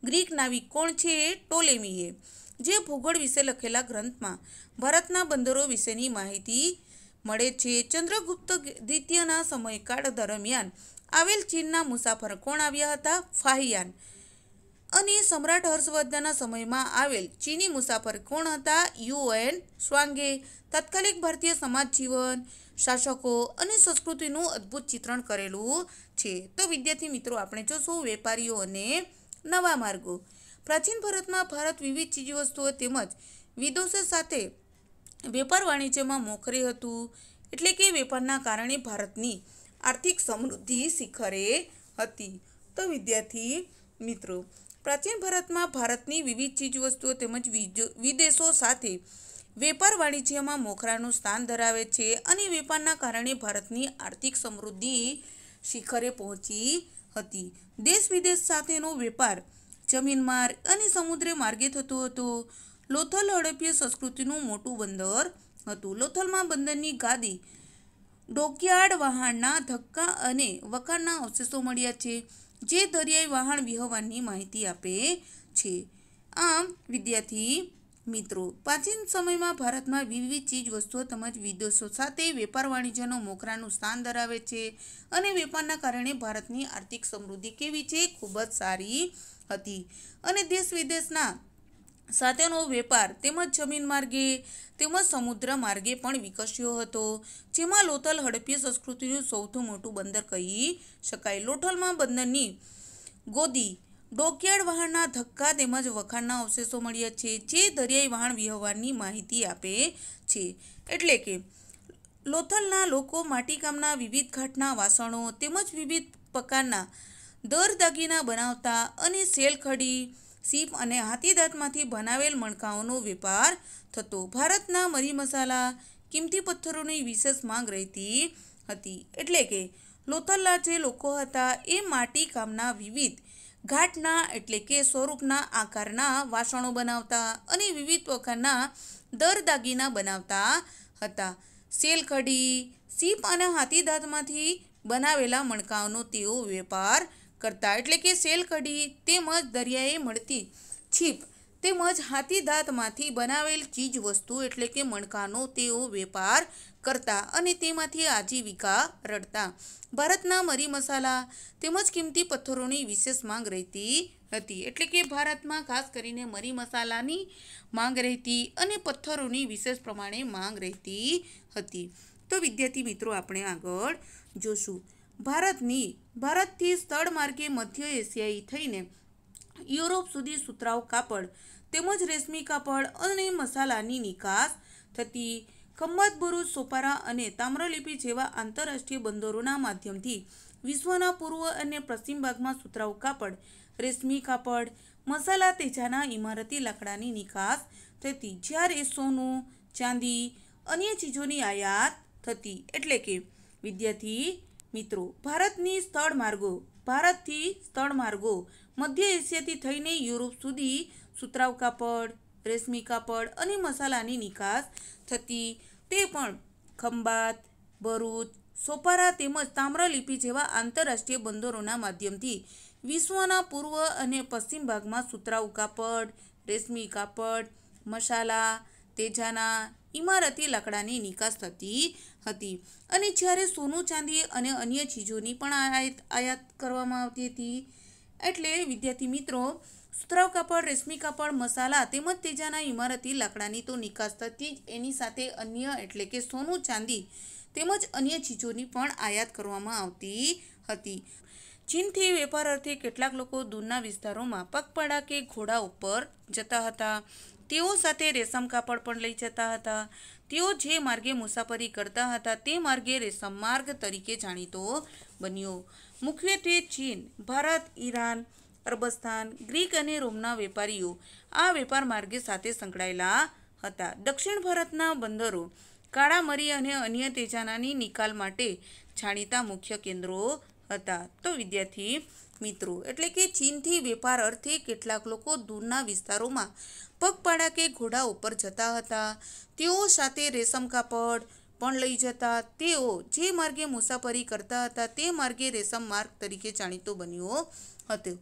ગ્રીક નાવિક કોણ છે એ ટોલેમીએ જે ભૂગોળ વિશે લખેલા ગ્રંથમાં ભારતના બંદરો વિશેની માહિતી મળે છે ચંદ્રગુપ્ત દ્વિતીયના સમયકાળ દરમિયાન આવેલ ચીનના મુસાફર કોણ આવ્યા હતા ફાહિયાન અને સમ્રાટ હર્ષવર્ધનના સમયમાં આવેલ ચીની મુસાફર કોણ હતા યુએન સ્વાંગે તાત્કાલિક ભારતીય સમાજ જીવન શાસકો અને સંસ્કૃતિનું અદ્ભુત ચિત્રણ કરેલું છે તો વિદ્યાર્થી મિત્રો આપણે જોશું વેપારીઓ અને નવા માર્ગો પ્રાચીન ભારતમાં ભારત વિવિધ ચીજવસ્તુઓ તેમજ વિદેશો સાથે વેપાર વાણિજ્યમાં મોખરે હતું એટલે કે વેપારના કારણે ભારતની આર્થિક સમૃદ્ધિ શિખરે હતી તો વિદ્યાર્થી મિત્રો પ્રાચીન ભારતમાં ભારતની વિવિધ ચીજવસ્તુઓ તેમજ વિદેશો સાથે વેપાર વાણિજ્યમાં મોખરાનું સ્થાન ધરાવે છે અને વેપારના કારણે ભારતની આર્થિક સમૃદ્ધિ શિખરે પહોંચી હતી દેશ વિદેશ સાથેનો વેપાર જમીન માર્ગ અને સમુદ્ર માર્ગે થતો હતો લોથલ હડપીય સંસ્કૃતિનું મોટું બંદર હતું લોથલમાં બંદરની ગાદી ડોકયાર્ડ વહાણના ધક્કા અને વખાણના અવશેષો મળ્યા છે જે દરિયાઈ વહાણ વિહવવાની માહિતી આપે છે આમ વિદ્યાર્થી મિત્રો પ્રાચીન સમયમાં ભારતમાં વિવિધ ચીજ વસ્તુઓ તેમજ વિદેશો સાથે વેપાર વાણિજ્યનો મોખરાનું સ્થાન ધરાવે છે અને વેપારના કારણે ભારતની આર્થિક સમૃદ્ધિ કેવી છે ખૂબ જ સારી હતી અને દેશ વિદેશના સાથેનો વેપાર તેમજ જમીન માર્ગે તેમજ સમુદ્ર માર્ગે પણ વિકસ્યો હતો જેમાં લોથલ હડપ્ય સંસ્કૃતિનું સૌથી મોટું બંદર કહી શકાય લોથલમાં બંદરની ગોદી ડોકયાર્ડ વહાણના ધક્કા તેમજ વખાણના અવશેષો મળ્યા છે જે દરિયાઈ વહાણ વ્યવહારની માહિતી આપે છે એટલે કે લોથલના લોકો માટીકામના વિવિધ ઘાટના વાસણો તેમજ વિવિધ પ્રકારના દર દાગીના બનાવતા અને સેલખડી સીપ અને હાથીદાંતમાંથી બનાવેલ મણકાઓનો વેપાર થતો ભારતના મરી મસાલા કિંમતી પથ્થરોની વિશેષ માંગ રહેતી હતી એટલે કે લોથલના જે લોકો હતા એ માટીકામના વિવિધ ઘાટના એટલે કે સ્વરૂપના આકારના વાસણો બનાવતા અને વિવિધ પ્રકારના દર દાગીના બનાવતા હતા સેલકડી સીપ અને હાથી દાંતમાંથી બનાવેલા મણકાઓનો તેઓ વેપાર કરતા એટલે કે સેલકડી તેમજ દરિયાએ મળતી છીપ તેમજ હાથી દાંતમાંથી બનાવેલ ચીજ વસ્તુ એટલે કે મણકાનો તેઓ વેપાર કરતા અને તેમાંથી આજીવિકા રડતા ભારતના મરી મસાલા તેમજ કિંમતી પથ્થરોની વિશેષ માંગ રહેતી હતી એટલે કે ભારતમાં ખાસ કરીને મરી મસાલાની માંગ રહેતી અને પથ્થરોની વિશેષ પ્રમાણે માંગ રહેતી હતી તો વિદ્યાર્થી મિત્રો આપણે આગળ જોશું ભારતની ભારતથી સ્થળ માર્ગે મધ્ય એશિયાઈ થઈને યુરોપ સુધી સુતરાઉ કાપડ તેમજ રેશમી કાપડ અને મસાલાની નિકાસ થતી ખંભાત ભરૂચ સોપારા અને તામ્રલિપિ જેવા આંતરરાષ્ટ્રીય બંદરોના માધ્યમથી વિશ્વના પૂર્વ અને પશ્ચિમ ભાગમાં સુતરાઉ કાપડ રેશમી કાપડ મસાલા તેજાના ઇમારતી લાકડાની નિકાસ થતી જ્યારે સોનું ચાંદી અન્ય ચીજોની આયાત થતી એટલે કે વિદ્યાર્થી મિત્રો ભારતની સ્થળ માર્ગો ભારતથી સ્થળ માર્ગો મધ્ય એશિયાથી થઈને યુરોપ સુધી સુતરાઉ કાપડ રેશમી કાપડ અને મસાલાની નિકાસ થતી તે પણ ખંભાત ભરૂચ સોપારા તેમજ તામ્રલિપિ જેવા આંતરરાષ્ટ્રીય બંદરોના માધ્યમથી વિશ્વના પૂર્વ અને પશ્ચિમ ભાગમાં સુતરાઉ કાપડ રેશમી કાપડ મસાલા તેજાના ઇમારતી લાકડાની નિકાસ થતી હતી અને જ્યારે સોનું ચાંદી અને અન્ય ચીજોની પણ આયાત આયાત કરવામાં આવતી હતી એટલે વિદ્યાર્થી મિત્રો સુતરાવ કાપડ રેશમી કાપડ મસાલા તેમજ તેજાના ઇમારતી લાકડાની તો નિકાસ થતી જ એની સાથે અન્ય એટલે કે સોનું ચાંદી તેમજ અન્ય ચીજોની પણ આયાત કરવામાં આવતી હતી ચીનથી વેપાર અર્થે કેટલાક લોકો દૂરના વિસ્તારોમાં પગપાળા કે ઘોડા ઉપર જતા હતા તેઓ સાથે રેશમ કાપડ પણ લઈ જતા હતા તેઓ જે માર્ગે મુસાફરી કરતા હતા તે માર્ગે રેશમ માર્ગ તરીકે જાણીતો બન્યો મુખ્યત્વે ચીન ભારત ઈરાન અરબસ્થાન ગ્રીક અને રોમના વેપારીઓ આ વેપાર માર્ગે સાથે સંકળાયેલા હતા દક્ષિણ ભારતના બંદરો કાળા મરી અને અન્ય તેજાનાની નિકાલ માટે જાણીતા મુખ્ય કેન્દ્રો હતા તો વિદ્યાર્થી મિત્રો એટલે કે ચીનથી વેપાર અર્થે કેટલાક લોકો દૂરના વિસ્તારોમાં પગપાળા કે ઘોડા ઉપર જતા હતા તેઓ સાથે રેશમ કાપડ પણ લઈ જતા તેઓ જે માર્ગે મુસાફરી કરતા હતા તે માર્ગે રેશમ માર્ગ તરીકે જાણીતો બન્યો હતો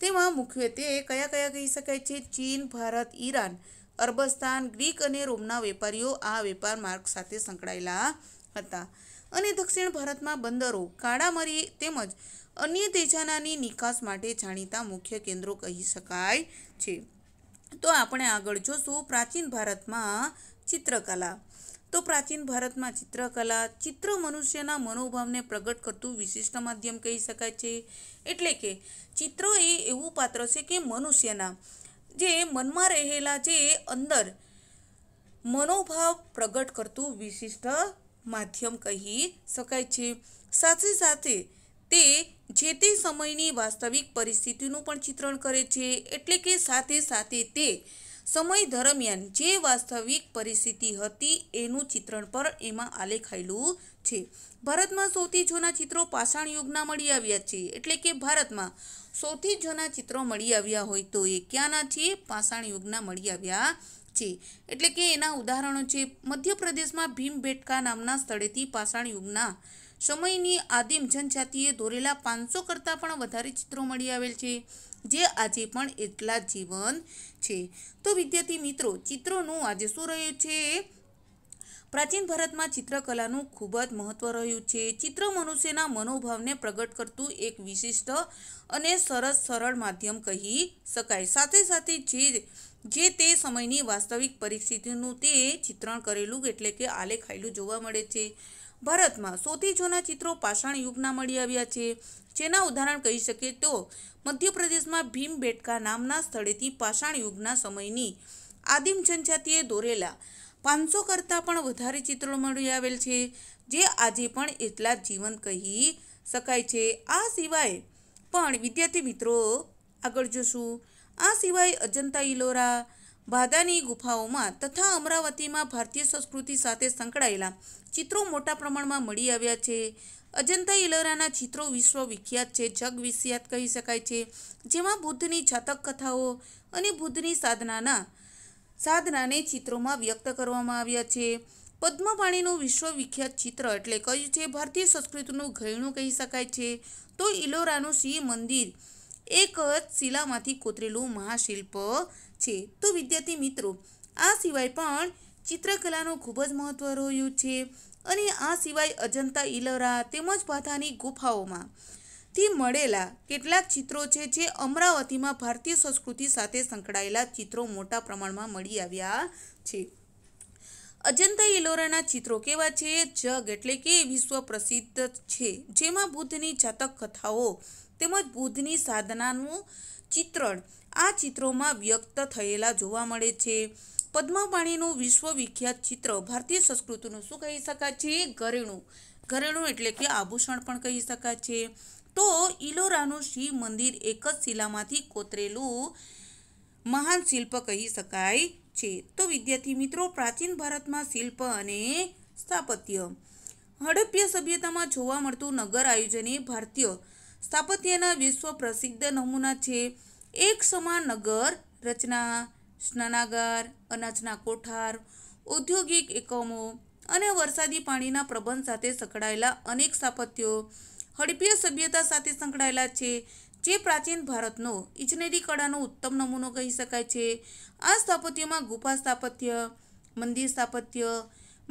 તેમાં મુખ્યત્વે કયા કયા કહી શકાય છે ચીન ભારત ઈરાન અરબસ્તાન ગ્રીક અને રોમના વેપારીઓ આ વેપાર માર્ગ સાથે સંકળાયેલા હતા અને દક્ષિણ ભારતમાં બંદરો કાળામરી તેમજ અન્ય તેજાનાની નિકાસ માટે જાણીતા મુખ્ય કેન્દ્રો કહી શકાય છે તો આપણે આગળ જોશું પ્રાચીન ભારતમાં ચિત્રકલા તો પ્રાચીન ભારતમાં ચિત્રકલા ચિત્ર મનુષ્યના મનોભાવને પ્રગટ કરતું વિશિષ્ટ માધ્યમ કહી શકાય છે એટલે કે ચિત્ર એ એવું પાત્ર છે કે મનુષ્યના જે મનમાં રહેલા જે અંદર મનોભાવ પ્રગટ કરતું વિશિષ્ટ માધ્યમ કહી શકાય છે સાથે સાથે તે જે તે સમયની વાસ્તવિક પરિસ્થિતિનું પણ ચિત્રણ કરે છે એટલે કે સાથે સાથે તે સમય દરમિયાન જે વાસ્તવિક પરિસ્થિતિ હતી એનું ચિત્રણ પર એમાં આલેખાયેલું છે ભારતમાં સૌથી જૂના ચિત્રો પાષાણ યુગના મળી આવ્યા છે એટલે કે ભારતમાં સૌથી જૂના ચિત્રો મળી આવ્યા હોય તો એ ક્યાંના છે પાષાણ યુગના મળી આવ્યા છે એટલે કે એના ઉદાહરણો છે મધ્યપ્રદેશમાં ભીમબેટકા નામના સ્થળેથી પાષાણ યુગના સમયની આદિમ જનજાતિએ દોરેલા પાંચસો કરતાં પણ વધારે ચિત્રો મળી આવેલ છે જે આજે પણ એટલા જીવન છે તો વિદ્યાર્થી મિત્રો ચિત્રોનું આજે શું રહ્યું છે પ્રાચીન ભારતમાં ચિત્રકલાનું ખૂબ જ મહત્વ રહ્યું છે ચિત્ર મનુષ્યના મનોભાવને પ્રગટ કરતું એક વિશિષ્ટ અને સરસ સરળ માધ્યમ કહી શકાય સાથે સાથે જે જે તે સમયની વાસ્તવિક પરિસ્થિતિનું તે ચિત્રણ કરેલું એટલે કે આલેખાયેલું જોવા મળે છે ભારતમાં સૌથી જૂના ચિત્રો પાષાણ યુગના મળી આવ્યા છે જેના ઉદાહરણ કહી શકીએ તો મધ્યપ્રદેશમાં ભીમ બેટકા નામના સ્થળેથી પાષાણ યુગના સમયની આદિમ જનજાતિએ દોરેલા પાંચસો કરતાં પણ વધારે ચિત્રો મળી આવેલ છે જે આજે પણ એટલા જીવંત કહી શકાય છે આ સિવાય પણ વિદ્યાર્થી મિત્રો આગળ જોશું આ સિવાય અજંતા ઇલોરા ભાદાની ગુફાઓમાં તથા અમરાવતીમાં ભારતીય સંસ્કૃતિ સાથે સંકળાયેલા ચિત્રો મોટા પ્રમાણમાં મળી આવ્યા છે અજંતા ઇલોરાના ચિત્રો વિશ્વવિખ્યાત છે જગવિખ્યાત કહી શકાય છે જેમાં બુદ્ધની જાતક કથાઓ અને બુદ્ધની સાધનાના સાધનાને ચિત્રોમાં વ્યક્ત કરવામાં આવ્યા છે પદ્મપાણીનું વિશ્વવિખ્યાત ચિત્ર એટલે કયું છે ભારતીય સંસ્કૃતિનું ઘયણું કહી શકાય છે તો ઇલોરાનું સિંહ મંદિર એક જ શિલામાંથી કોતરેલું મહાશિલ્પ છે તો વિદ્યાર્થી મિત્રો આ સિવાય પણ ચિત્રકલાનું ખૂબ જ મહત્ત્વ રહ્યું છે અને આ સિવાય અજંતા ઇલોરા તેમજ ભાથાની ગુફાઓમાં થી મળેલા કેટલાક ચિત્રો છે જે અમરાવતીમાં ભારતીય સંસ્કૃતિ સાથે સંકળાયેલા ચિત્રો મોટા પ્રમાણમાં મળી આવ્યા છે અજંતા ઇલોરાના ચિત્રો કેવા છે જગ એટલે કે વિશ્વ પ્રસિદ્ધ છે જેમાં બુદ્ધની જાતક કથાઓ તેમજ બુદ્ધની સાધનાનું ચિત્રણ આ ચિત્રોમાં વ્યક્ત થયેલા જોવા મળે છે પદ્માપાણીનું વિશ્વવિખ્યાત ચિત્ર ભારતીય સંસ્કૃતિનું શું કહી શકાય છે ઘરેણું ઘરેણું એટલે કે આભૂષણ પણ કહી શકાય છે તો ઇલોરાનું શિવ મંદિર એક જ શિલામાંથી કોતરેલું મહાન શિલ્પ કહી શકાય છે તો વિદ્યાર્થી મિત્રો પ્રાચીન ભારતમાં શિલ્પ અને સ્થાપત્ય હડપ્ય સભ્યતામાં જોવા મળતું નગર આયોજન એ ભારતીય સ્થાપત્યના વિશ્વ પ્રસિદ્ધ નમૂના છે એક સમાન નગર રચના સ્નાનાગાર અનાજના કોઠાર ઔદ્યોગિક એકમો અને વરસાદી પાણીના પ્રબંધ સાથે સંકળાયેલા અનેક સ્થાપત્યો હડપીય સભ્યતા સાથે સંકળાયેલા છે જે પ્રાચીન ભારતનો ઇજનેરી કળાનો ઉત્તમ નમૂનો કહી શકાય છે આ સ્થાપત્યોમાં ગુફા સ્થાપત્ય મંદિર સ્થાપત્ય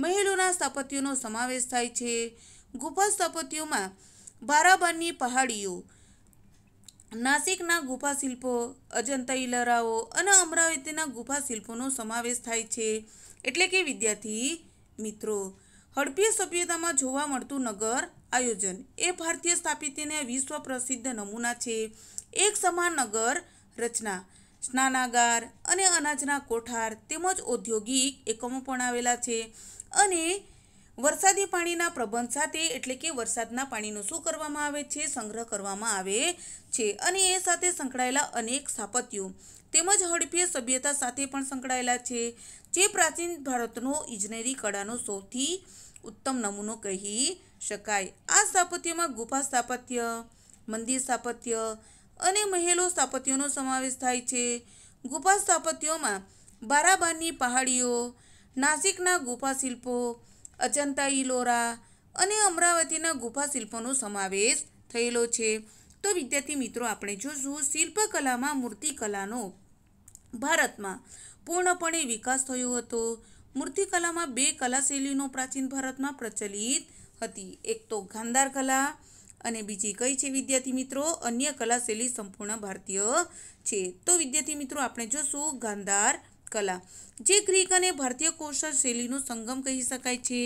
મહેલોના સ્થાપત્યોનો સમાવેશ થાય છે ગુફા સ્થાપત્યોમાં બારાબારની પહાડીઓ નાસિકના ગુફા શિલ્પો અજંતા ઇલરાઓ અને અમરાવતીના ગુફા શિલ્પોનો સમાવેશ થાય છે એટલે કે વિદ્યાર્થી મિત્રો હડપી સભ્યતામાં જોવા મળતું નગર આયોજન એ ભારતીય સ્થાપિત્યના વિશ્વ પ્રસિદ્ધ નમૂના છે એક સમાન નગર રચના સ્નાનાગાર અને અનાજના કોઠાર તેમજ ઔદ્યોગિક એકમો પણ આવેલા છે અને વરસાદી પાણીના પ્રબંધ સાથે એટલે કે વરસાદના પાણીનો શું કરવામાં આવે છે સંગ્રહ કરવામાં આવે છે અને એ સાથે સંકળાયેલા અનેક સ્થાપત્યો તેમજ હડપ્પીય સભ્યતા સાથે પણ સંકળાયેલા છે જે પ્રાચીન ભારતનો ઇજનેરી કળાનો સૌથી ઉત્તમ નમૂનો કહી શકાય આ સ્થાપત્યમાં ગુફા સ્થાપત્ય મંદિર સ્થાપત્ય અને મહેલો સ્થાપત્યોનો સમાવેશ થાય છે ગુફા સ્થાપત્યોમાં બારાબારની પહાડીઓ નાસિકના ગુફા શિલ્પો અચંતા ઇલોરા અને અમરાવતીના ગુફા શિલ્પોનો સમાવેશ થયેલો છે તો વિદ્યાર્થી મિત્રો આપણે જોશું શિલ્પકલામાં મૂર્તિકલાનો ભારતમાં પૂર્ણપણે વિકાસ થયો હતો મૂર્તિકલામાં બે કલા શૈલીનો પ્રાચીન ભારતમાં પ્રચલિત હતી એક તો ગાંધાર કલા અને બીજી કઈ છે વિદ્યાર્થી મિત્રો અન્ય કલા શૈલી સંપૂર્ણ ભારતીય છે તો વિદ્યાર્થી મિત્રો આપણે જોશું ગાંધાર કલા જે ગ્રીક અને ભારતીય કૌશલ શૈલીનો સંગમ કહી શકાય છે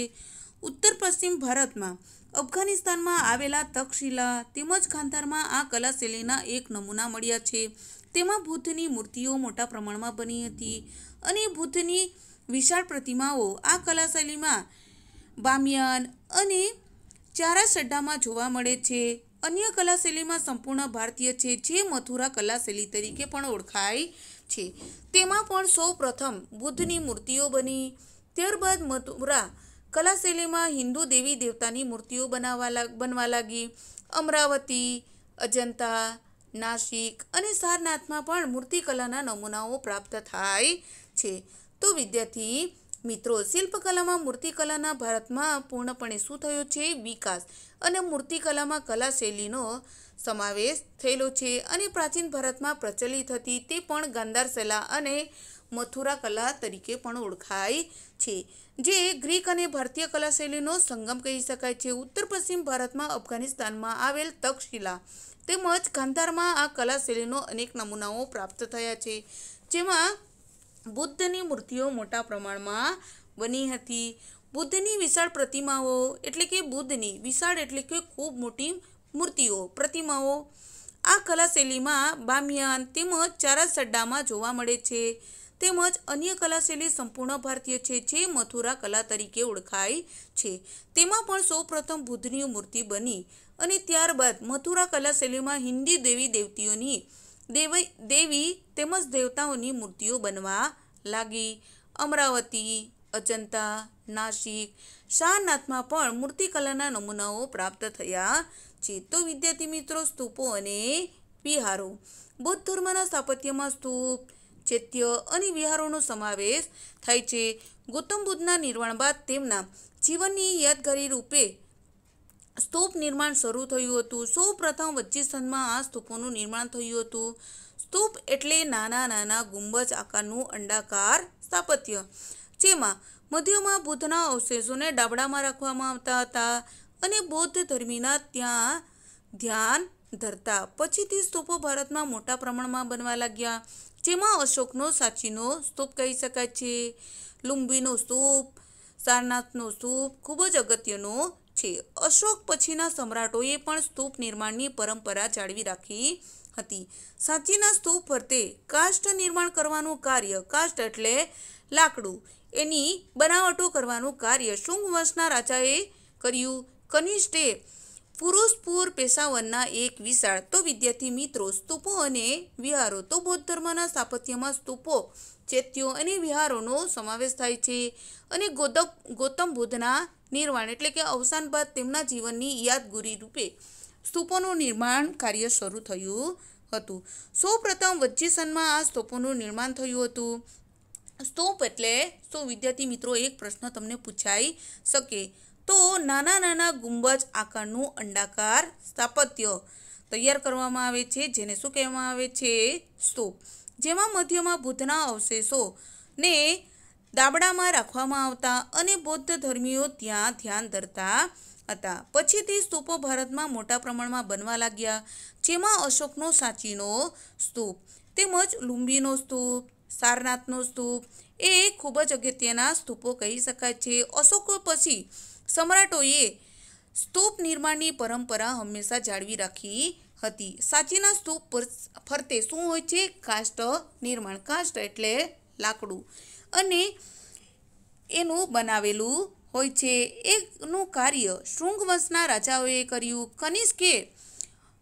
ઉત્તર પશ્ચિમ ભારતમાં અફઘાનિસ્તાનમાં આવેલા તક્ષશિલા તેમજ ખાંધારમાં આ કલા શૈલીના એક નમૂના મળ્યા છે તેમાં બુદ્ધની મૂર્તિઓ મોટા પ્રમાણમાં બની હતી અને બુદ્ધની વિશાળ પ્રતિમાઓ આ કલા શૈલીમાં બામિયાન અને ચારાસડ્ડામાં જોવા મળે છે અન્ય કલા શૈલીમાં સંપૂર્ણ ભારતીય છે જે મથુરા કલા શૈલી તરીકે પણ ઓળખાય છે તેમાં પણ સૌ પ્રથમ બુદ્ધની મૂર્તિઓ બની ત્યારબાદ મથુરા કલાશૈલીમાં હિન્દુ દેવી દેવતાની મૂર્તિઓ બનાવવા બનવા લાગી અમરાવતી અજંતા નાસિક અને સારનાથમાં પણ મૂર્તિકલાના નમૂનાઓ પ્રાપ્ત થાય છે તો વિદ્યાર્થી મિત્રો શિલ્પકલામાં મૂર્તિકલાના ભારતમાં પૂર્ણપણે શું થયો છે વિકાસ અને મૂર્તિકલામાં કલા શૈલીનો સમાવેશ થયેલો છે અને પ્રાચીન ભારતમાં પ્રચલિત હતી તે પણ ગાંધાર શૈલા અને મથુરા કલા તરીકે પણ ઓળખાય છે જે ગ્રીક અને ભારતીય કલા શૈલીનો સંગમ કહી શકાય છે ઉત્તર પશ્ચિમ ભારતમાં અફઘાનિસ્તાનમાં આવેલ તક્ષશિલા તેમજ ગાંધારમાં આ કલા શૈલીનો અનેક નમૂનાઓ પ્રાપ્ત થયા છે જેમાં બુદ્ધની મૂર્તિઓ મોટા પ્રમાણમાં બની હતી બુદ્ધની વિશાળ પ્રતિમાઓ એટલે કે બુદ્ધની વિશાળ એટલે કે ખૂબ મોટી મૂર્તિઓ પ્રતિમાઓ આ કલાશૈલીમાં બામિયાન તેમજ ચારાસડ્ડામાં જોવા મળે છે તેમજ અન્ય કલાશૈલી સંપૂર્ણ ભારતીય છે જે મથુરા કલા તરીકે ઓળખાય છે તેમાં પણ સૌપ્રથમ બુદ્ધની મૂર્તિ બની અને ત્યારબાદ મથુરા કલાશૈલીમાં હિન્દી દેવી દેવતીઓની દેવી દેવી તેમજ દેવતાઓની મૂર્તિઓ બનવા લાગી અમરાવતી અજંતા નાસિક શાહનાથમાં પણ મૂર્તિકલાના નમૂનાઓ પ્રાપ્ત થયા છે તો વિદ્યાર્થી મિત્રો સ્તૂપો અને વિહારો બૌદ્ધ ધર્મના સ્થાપત્યમાં સ્તૂપ ચૈત્ય અને વિહારોનો સમાવેશ થાય છે ગૌતમ બુદ્ધના નિર્માણ બાદ તેમના જીવનની યાદગારી રૂપે સ્તૂપ નિર્માણ શરૂ થયું હતું સૌ પ્રથમ વચ્ચે સ્થાનમાં આ સ્તૂપોનું નિર્માણ થયું હતું સ્તૂપ એટલે નાના નાના ગુંબજ આકારનું અંડાકાર સ્થાપત્ય જેમાં મધ્યમાં બુદ્ધના અવશેષોને ડાબડામાં રાખવામાં આવતા હતા અને બૌદ્ધ ધર્મીના ત્યાં ધ્યાન ધરતા પછીથી સ્તૂપો ભારતમાં મોટા પ્રમાણમાં બનવા લાગ્યા જેમાં અશોકનો સાચીનો સ્તૂપ કહી શકાય છે લુંબીનો સ્તૂપ સારનાથનો સ્તૂપ ખૂબ જ અગત્યનો છે અશોક પછીના સમ્રાટોએ પણ સ્તૂપ નિર્માણની પરંપરા જાળવી રાખી હતી સાચીના સ્તૂપ ફરતે કાષ્ટ નિર્માણ કરવાનું કાર્ય કાષ્ટ એટલે લાકડું એની બનાવટો કરવાનું કાર્ય શુંગ વંશના રાજાએ કર્યું કનિષ્ઠે પુરુષપુર પેશાવરના એક વિશાળ તો વિદ્યાર્થી મિત્રો સ્તૂપો અને વિહારો તો બૌદ્ધ ધર્મના સ્થાપત્યમાં સ્તૂપો ચેત્યો અને વિહારોનો સમાવેશ થાય છે અને ગોદમ ગૌતમ બુદ્ધના નિર્વાણ એટલે કે અવસાન બાદ તેમના જીવનની યાદગુરી રૂપે સ્તૂપોનું નિર્માણ કાર્ય શરૂ થયું હતું સૌપ્રથમ વજ્જીસનમાં આ સ્તૂપોનું નિર્માણ થયું હતું સ્તૂપ એટલે તો વિદ્યાર્થી મિત્રો એક પ્રશ્ન તમને પૂછાઈ શકે તો નાના નાના ગુંબજ આકારનું અંડાકાર સ્થાપત્ય તૈયાર કરવામાં આવે છે જેને શું કહેવામાં આવે છે સ્તૂપ જેમાં મધ્યમાં બુદ્ધના અવશેષોને દાબડામાં રાખવામાં આવતા અને બૌદ્ધ ધર્મીઓ ત્યાં ધ્યાન ધરતા હતા પછીથી સ્તૂપો ભારતમાં મોટા પ્રમાણમાં બનવા લાગ્યા જેમાં અશોકનો સાચીનો સ્તૂપ તેમજ લુંબીનો સ્તૂપ સારનાથનો સ્તૂપ એ ખૂબ જ અગત્યના સ્તૂપો કહી શકાય છે અશોકો પછી સમ્રાટોએ સ્તૂપ નિર્માણની પરંપરા હંમેશા જાળવી રાખી હતી સાચીના સ્તૂપ ફરતે શું હોય છે કાષ્ટ નિર્માણ કાષ્ટ એટલે લાકડું અને એનું બનાવેલું હોય છે એનું કાર્ય શૃંગવંશના રાજાઓએ કર્યું કનિષ્કે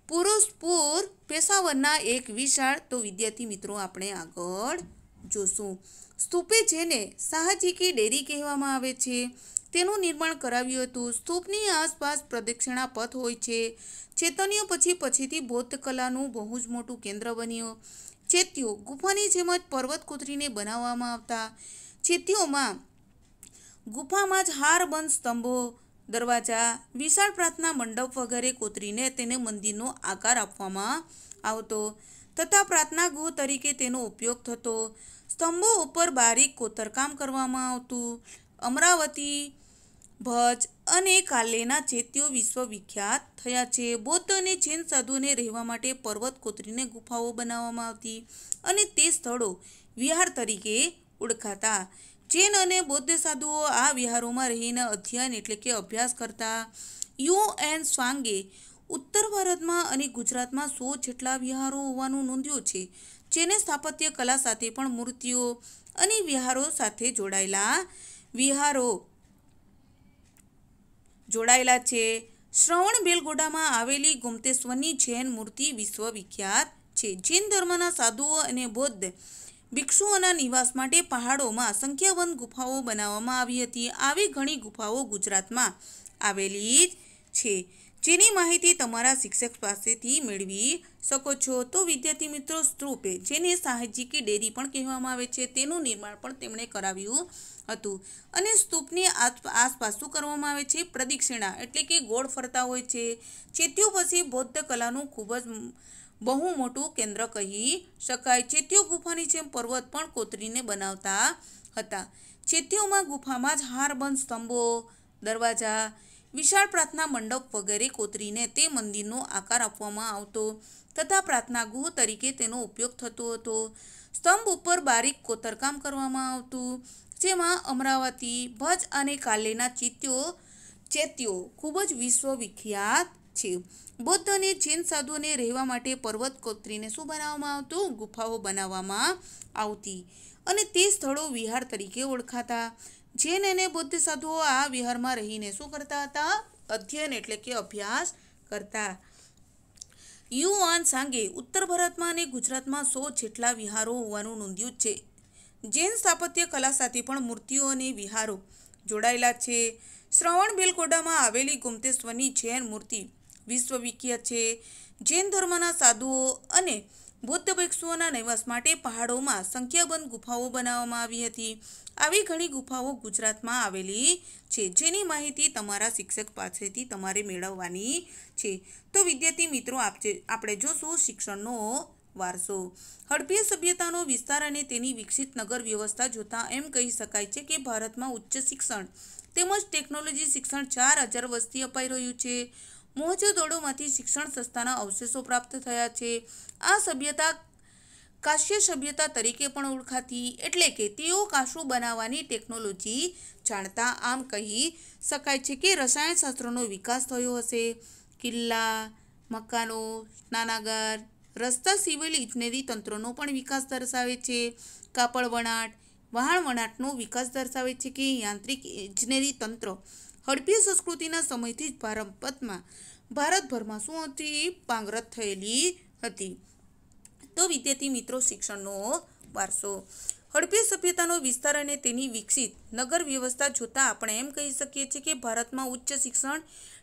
પુરુષપુર પેશાવરના એક વિશાળ તો વિદ્યાર્થી મિત્રો આપણે આગળ જોશું સ્તૂપે જેને સાહજિકી ડેરી કહેવામાં આવે છે તેનું નિર્માણ કરાવ્યું હતું સ્તૂપની આસપાસ પ્રદક્ષિણા પથ હોય છે ચેતન્ય પછી પછીથી બૌદ્ધ કલાનું બહુ જ મોટું કેન્દ્ર બન્યું ચેત્યો ગુફાની જેમ જ પર્વત કૂતરીને બનાવવામાં આવતા ચેત્યોમાં ગુફામાં જ હારબંધ સ્તંભો દરવાજા વિશાળ પ્રાર્થના મંડપ વગેરે કોતરીને તેને મંદિરનો આકાર આપવામાં આવતો તથા પ્રાર્થના ગૃહ તરીકે તેનો ઉપયોગ થતો સ્તંભો ઉપર બારીક કોતરકામ કરવામાં આવતું અમરાવતી ભજ અને કાલેના જે તેઓ વિશ્વવિખ્યાત થયા છે બૌદ્ધ અને જૈન સાધુઓને રહેવા માટે પર્વત કોતરીને ગુફાઓ બનાવવામાં આવતી અને તે સ્થળો વિહાર તરીકે ઓળખાતા જૈન અને બૌદ્ધ સાધુઓ આ વિહારોમાં રહીને અધ્યયન એટલે કે અભ્યાસ કરતા યુ એન સ્વાંગે ઉત્તર ભારતમાં અને ગુજરાતમાં સો જેટલા વિહારો હોવાનું નોંધ્યું છે જેને સ્થાપત્ય કલા સાથે પણ મૂર્તિઓ અને વિહારો સાથે જોડાયેલા વિહારો જોડાયેલા છે શ્રવણ બેલગોડામાં આવેલી ગુમતેશ્વરની જૈન મૂર્તિ વિશ્વવિખ્યાત છે જૈન ધર્મના સાધુઓ અને બૌદ્ધ ભિક્ષુઓના નિવાસ માટે પહાડોમાં સંખ્યાબંધ ગુફાઓ બનાવવામાં આવી હતી આવી ઘણી ગુફાઓ ગુજરાતમાં આવેલી છે જેની માહિતી તમારા શિક્ષક પાસેથી મેળવી શકો છો તો વિદ્યાર્થી મિત્રો સ્તૂપે જેને સાહજિકી ડેરી પણ કહેવામાં આવે છે તેનું નિર્માણ પણ તેમણે કરાવ્યું હતું અને સ્તૂપની આસપાસ શું કરવામાં આવે છે પ્રદક્ષિણા એટલે કે ગોળ ફરતા હોય છે ચેત્યુ પછી બૌદ્ધ કલાનું ખૂબ જ બહુ મોટું કેન્દ્ર કહી શકાય ચેત્યુ ગુફાની જેમ પર્વત પણ કોતરીને બનાવતા હતા ચેત્યુમાં ગુફામાં જ હારબંધ સ્તંભો દરવાજા વિશાળ પ્રાર્થના મંડપ વગેરે કોતરીને તે મંદિરનો આકાર આપવામાં આવતો તથા પ્રાર્થના ગૃહ તરીકે તેનો ઉપયોગ થતો હતો સ્તંભ ઉપર બારીક કોતરકામ કરવામાં આવતું જેમાં અમરાવતી ભજ અને કાલેના ચિત્યો ચેત્યો ખૂબ જ વિશ્વવિખ્યાત છે બુદ્ધ અને જૈન સાધુઓને રહેવા માટે પર્વત કોત્રીને શું બનાવવામાં આવતું ગુફાઓ બનાવવામાં આવતી અને તે સ્થળો વિહાર તરીકે ઓળખાતા જૈન અને બુદ્ધ સાધુઓ આ વિહારમાં રહીને શું કરતા હતા અધ્યયન એટલે કે અભ્યાસ કરતા યુઆન સાંગે ઉત્તર ભારતમાં અને ગુજરાતમાં સો જેટલા વિહારો હોવાનું નોંધ્યું છે જૈન સ્થાપત્ય કલા સાથે પણ મૂર્તિઓ અને વિહારો જોડાયેલા છે શ્રવણ બેલકોડામાં આવેલી ગુમતેશ્વરની જૈન મૂર્તિ વિશ્વવિખ્યાત છે જૈન ધર્મના સાધુઓ અને બુદ્ધ ભિક્ષુઓના નિવાસ માટે પહાડોમાં સંખ્યાબંધ ગુફાઓ બનાવવામાં આવી હતી આવી ઘણી ગુફાઓ ગુજરાતમાં આવેલી છે જેની માહિતી તમારા શિક્ષક પાસેથી તમારે મેળવવાની છે તો વિદ્યાર્થી મિત્રો આપણે જોશું શિક્ષણનો વારસો હડપ્પીય સભ્યતાનો વિસ્તાર અને તેની વિકસિત નગર વ્યવસ્થા જોતાં એમ કહી શકાય છે કે ભારતમાં ઉચ્ચ શિક્ષણ તેમજ ટેકનોલોજી શિક્ષણ ચાર હજાર વસ્તી અપાઈ રહ્યું છે મોહજોદોડોમાંથી શિક્ષણ સંસ્થાના અવશેષો પ્રાપ્ત થયા છે આ સભ્યતા કાશ્ય સભ્યતા તરીકે પણ ઓળખાતી એટલે કે તેઓ કાશું બનાવવાની ટેકનોલોજી જાણતા આમ કહી શકાય છે કે રસાયણશાસ્ત્રનો વિકાસ થયો હશે કિલ્લા મકાનો સ્નાનાગાર રસ્તા સિવાય ઇજનેરી તંત્રનો પણ વિકાસ દર્શાવે છે કાપડ વણાટ વહાણ વણાટનો વિકાસ દર્શાવે છે કે યાંત્રિક ઇજનેરી તંત્ર હડપી સંસ્કૃતિના સમયથી જ ભારતમાં ભારતભરમાં શું હતી પાંગરત થયેલી હતી તો વિદ્યાર્થી મિત્રો શિક્ષણનો વારસો હડપી સભ્યતાનો વિસ્તાર અને તેની વિકસિત નગર વ્યવસ્થા જોતાં આપણે એમ કહી શકીએ છીએ કે ભારતમાં ઉચ્ચ શિક્ષણ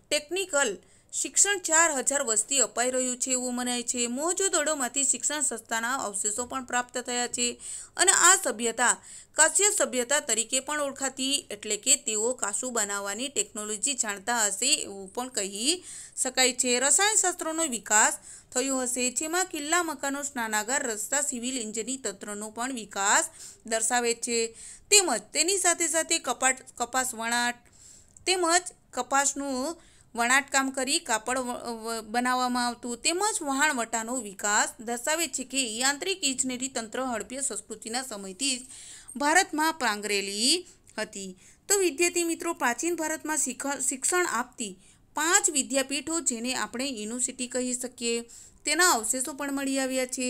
ટેકનિકલ શિક્ષણ ચાર હજાર વસ્તી અપાઈ રહ્યું છે એવું મનાય છે મોહજોદડોમાંથી શિક્ષણ સંસ્થાના અવશેષો પણ પ્રાપ્ત થયા છે અને આ સભ્યતા કાશ્ય સભ્યતા તરીકે પણ ઓળખાતી એટલે કે તેઓ કાસુ બનાવવાની ટેકનોલોજી જાણતા હશે એવું પણ કહી શકાય છે રસાયણશાસ્ત્રોનો વિકાસ થયો હશે જેમાં કિલ્લા મકાનો સ્નાનાગર રસ્તા સિવિલ ઇજનેરી તંત્રનો પણ વિકાસ દર્શાવે છે તેમજ તેની સાથે સાથે કપાટ કપાસ વણાટ તેમજ કપાસનું વણાટકામ કરી કાપડ બનાવવામાં આવતું તેમજ વહાણવટાનો વિકાસ દર્શાવે છે કે યાંત્રિક ઇજનેરી તંત્ર હડપ્ય સંસ્કૃતિના સમયથી જ ભારતમાં પ્રાંગરેલી હતી તો વિદ્યાર્થી મિત્રો પ્રાચીન ભારતમાં શિક્ષણ આપતી પાંચ વિદ્યાપીઠો જેને આપણે યુનિવર્સિટી કહી શકીએ તેના અવશેષો પણ મળી આવ્યા છે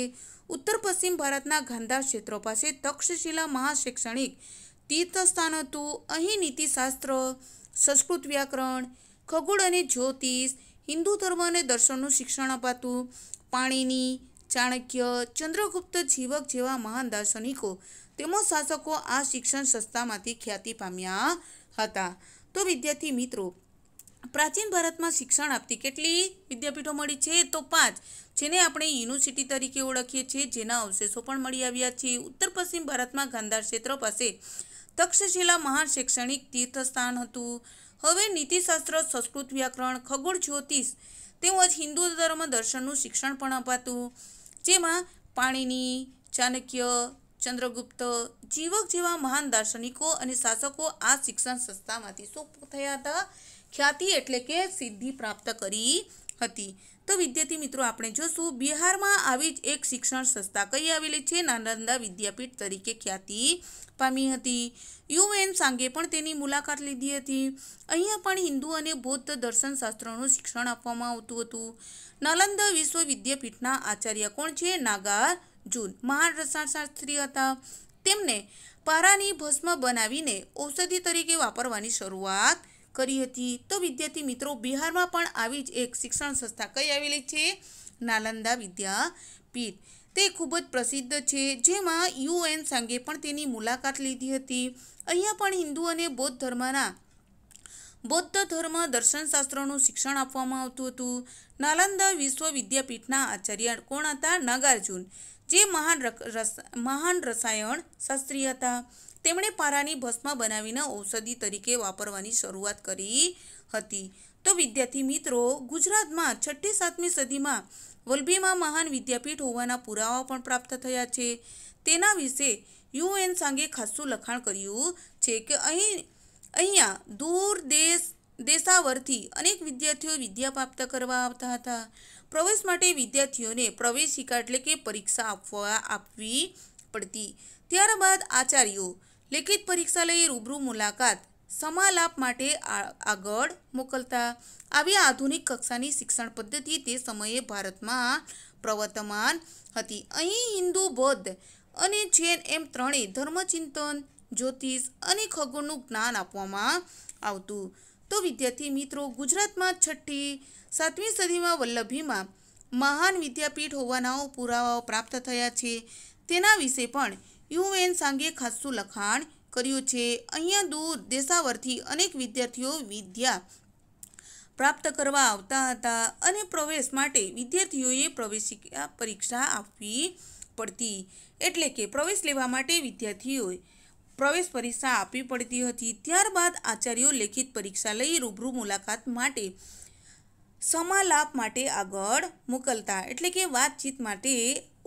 ઉત્તર પશ્ચિમ ભારતના ગાંધા ક્ષેત્રો પાસે તક્ષશિલા મહાશૈક્ષણિક તીર્થસ્થાન હતું અહીં નીતિશાસ્ત્ર સંસ્કૃત વ્યાકરણ ખગોળ અને જ્યોતિષ હિન્દુ ધર્મ અને દર્શનનું શિક્ષણ અપાતું પાણીની ચાણક્ય ચંદ્રગુપ્ત જીવક જેવા મહાન દાર્શનિકો તેમજ શાસકો આ શિક્ષણ સંસ્થામાંથી ખ્યાતિ પામ્યા હતા તો વિદ્યાર્થી મિત્રો પ્રાચીન ભારતમાં શિક્ષણ આપતી કેટલી વિદ્યાપીઠો મળી છે તો પાંચ જેને આપણે યુનિવર્સિટી તરીકે ઓળખીએ છીએ જેના અવશેષો પણ મળી આવ્યા છે ઉત્તર પશ્ચિમ ભારતમાં ગાંધાર ક્ષેત્ર પાસે તક્ષશિલા મહાન શૈક્ષણિક તીર્થસ્થાન હતું હવે નીતિશાસ્ત્ર સંસ્કૃત વ્યાકરણ ખગોળ જ્યોતિષ તેમજ હિન્દુ ધર્મ દર્શનનું શિક્ષણ પણ અપાતું જેમાં પાણીની ચાણક્ય ચંદ્રગુપ્ત જીવક જેવા મહાન દાર્શનિકો અને શાસકો આ શિક્ષણ સંસ્થામાંથી શું થયા હતા ખ્યાતિ એટલે કે સિદ્ધિ પ્રાપ્ત કરી હતી તો વિદ્યાર્થી મિત્રો આપણે જોશું બિહારમાં આવી જ એક શિક્ષણ સંસ્થા કઈ આવેલી છે નાલંદા વિદ્યાપીઠ તરીકે ખ્યાતિ પામી હતી યુએન સાંગે પણ તેની મુલાકાત લીધી હતી અહીંયા પણ હિન્દુ અને બૌદ્ધ દર્શનશાસ્ત્રનું શિક્ષણ આપવામાં આવતું હતું નાલંદા વિશ્વવિદ્યાપીઠના આચાર્ય કોણ છે નાગા મહાન રસાયણશાસ્ત્રી હતા તેમને પારાની ભસ્મ બનાવીને ઔષધિ તરીકે વાપરવાની શરૂઆત કરી હતી તો વિદ્યાર્થી મિત્રો બિહારમાં પણ આવી જ એક શિક્ષણ સંસ્થા કઈ આવેલી છે નાલંદા વિદ્યાપીઠ તે ખૂબ જ પ્રસિદ્ધ છે જેમાં યુએન સંઘે પણ તેની મુલાકાત લીધી હતી અહીંયા પણ હિન્દુ અને બૌદ્ધ ધર્મના બૌદ્ધ ધર્મ દર્શનશાસ્ત્રનું શિક્ષણ આપવામાં આવતું હતું નાલંદા વિશ્વ વિદ્યાપીઠના આચાર્ય કોણ હતા નાગાર્જુન જે મહાન રસ મહાન રસાયણ શાસ્ત્રી હતા તેમણે પારાની ભસ્મ બનાવીને ઔષધિ તરીકે વાપરવાની શરૂઆત કરી હતી તો વિદ્યાર્થી મિત્રો ગુજરાતમાં છઠ્ઠી સાતમી સદીમાં વલભીમાં મહાન વિદ્યાપીઠ હોવાના પુરાવા પણ પ્રાપ્ત થયા છે તેના વિશે યુએન સાંગે ખાસ્સું લખાણ કર્યું છે કે અહીં અહીંયા દૂર દેશ દેશાવરથી અનેક વિદ્યાર્થીઓ વિદ્યા પ્રાપ્ત કરવા આવતા હતા પ્રવેશ માટે વિદ્યાર્થીઓને પ્રવેશિકા એટલે કે પરીક્ષા આપવા આપવી પડતી ત્યારબાદ આચાર્યો લેખિત પરીક્ષાલયે રૂબરૂ મુલાકાત સમાલાપ માટે આગળ મોકલતા આવી આધુનિક કક્ષાની શિક્ષણ પદ્ધતિ તે સમયે ભારતમાં પ્રવર્તમાન હતી અહીં હિન્દુ બૌદ્ધ અને જૈન એમ ત્રણેય ધર્મચિંતન જ્યોતિષ અને ખગોળનું જ્ઞાન આપવામાં આવતું તો વિદ્યાર્થી મિત્રો ગુજરાતમાં છઠ્ઠી સાતમી સદીમાં વલ્લભીમાં મહાન વિદ્યાપીઠ હોવાના પુરાવાઓ પ્રાપ્ત થયા છે તેના વિશે પણ યુએન સાંગે ખાસ્સું લખાણ કર્યું છે અહીંયા દૂર દેશાવરથી અનેક વિદ્યાર્થીઓ વિદ્યા પ્રાપ્ત કરવા આવતા હતા અને પ્રવેશ માટે વિદ્યાર્થીઓએ પ્રવેશિકા પરીક્ષા આપવી પડતી એટલે કે પ્રવેશ લેવા માટે વિદ્યાર્થીઓએ પ્રવેશ પરીક્ષા આપવી પડતી હતી ત્યારબાદ આચાર્યો લેખિત પરીક્ષા લઈ રૂબરૂ મુલાકાત માટે સમાલાપ માટે આગળ મોકલતા એટલે કે વાતચીત માટે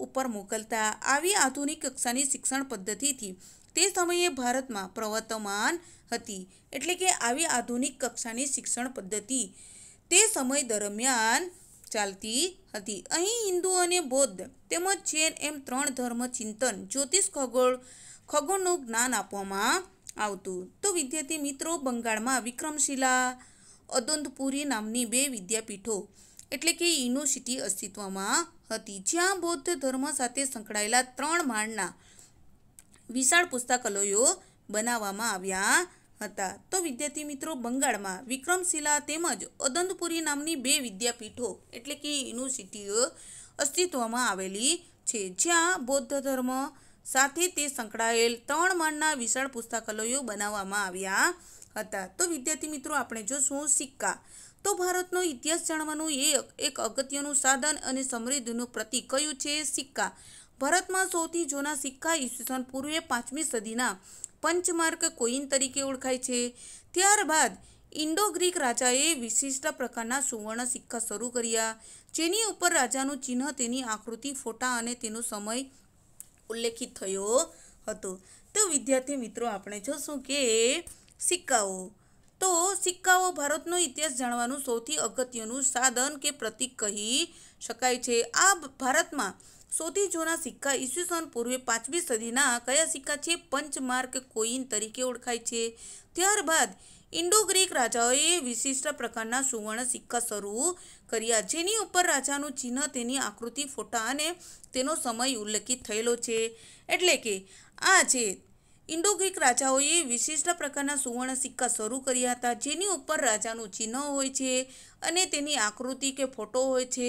ઉપર મોકલતા આવી આધુનિક કક્ષાની શિક્ષણ પદ્ધતિથી તે સમયે ભારતમાં પ્રવર્તમાન હતી એટલે કે આવી આધુનિક કક્ષાની શિક્ષણ પદ્ધતિ તે સમય દરમિયાન ચાલતી હતી અહીં હિન્દુ અને બૌદ્ધ તેમજ જૈન એમ ત્રણ ધર્મ ચિંતન જ્યોતિષ ખગોળ ખગોળનું જ્ઞાન આપવામાં આવતું તો વિદ્યાર્થી મિત્રો બંગાળમાં વિક્રમશિલા અદંતપુરી નામની બે વિદ્યાપીઠો એટલે કે યુનિવર્સિટી અસ્તિત્વમાં હતી જ્યાં બૌદ્ધ ધર્મ સાથે સંકળાયેલા ત્રણ માળના વિશાળ પુસ્તકાલયો બનાવવામાં આવ્યા હતા તો વિદ્યાર્થી મિત્રો બંગાળમાં વિક્રમશિલા તેમજ અદંતપુરી નામની બે વિદ્યાપીઠો એટલે કે યુનિવર્સિટીઓ અસ્તિત્વમાં આવેલી છે જ્યાં બૌદ્ધ ધર્મ સાથે તે સંકળાયેલ ત્રણ માળના વિશાળ પુસ્તકાલયો બનાવવામાં આવ્યા હતા તો વિદ્યાર્થી મિત્રો આપણે જોશું સિક્કા તો ભારતનો ઇતિહાસ જાણવાનું એ એક અગત્યનું સાધન અને સમૃદ્ધિનું પ્રતીક કયું છે સિક્કા ભારતમાં સૌથી જૂના સિક્કા ઈસવીસન પૂર્વે પાંચમી સદીના પંચમાર્ક કોઈન તરીકે ઓળખાય છે ત્યારબાદ ઇન્ડો ગ્રીક રાજાએ વિશિષ્ટ પ્રકારના સુવર્ણ સિક્કા શરૂ કર્યા જેની ઉપર રાજાનું ચિહ્ન તેની આકૃતિ ફોટા અને તેનો સમય ઉલ્લેખિત થયો હતો તો વિદ્યાર્થી મિત્રો આપણે જોશું કે સિક્કાઓ તો સિક્કાઓ ભારતનો ઇતિહાસ જાણવાનું સૌથી અગત્યનું સાધન કે પ્રતીક કહી શકાય છે આ ભારતમાં સૌથી જૂના સિક્કા ઈસવીસન પૂર્વે પાંચમી સદીના કયા સિક્કા છે પંચમાર્ક કોઈન તરીકે ઓળખાય છે ત્યારબાદ ઇન્ડો ગ્રીક રાજાઓએ વિશિષ્ટ પ્રકારના સુવર્ણ સિક્કા શરૂ કર્યા જેની ઉપર રાજાનું ચિહ્ન તેની આકૃતિ ફોટા અને તેનો સમય ઉલ્લેખિત થયેલો છે એટલે કે આ છે ઇન્ડો ગ્રીક રાજાઓએ વિશિષ્ટ પ્રકારના સુવર્ણ સિક્કા શરૂ કર્યા હતા જેની ઉપર રાજાનું ચિહ્ન હોય છે અને તેની આકૃતિ કે ફોટો હોય છે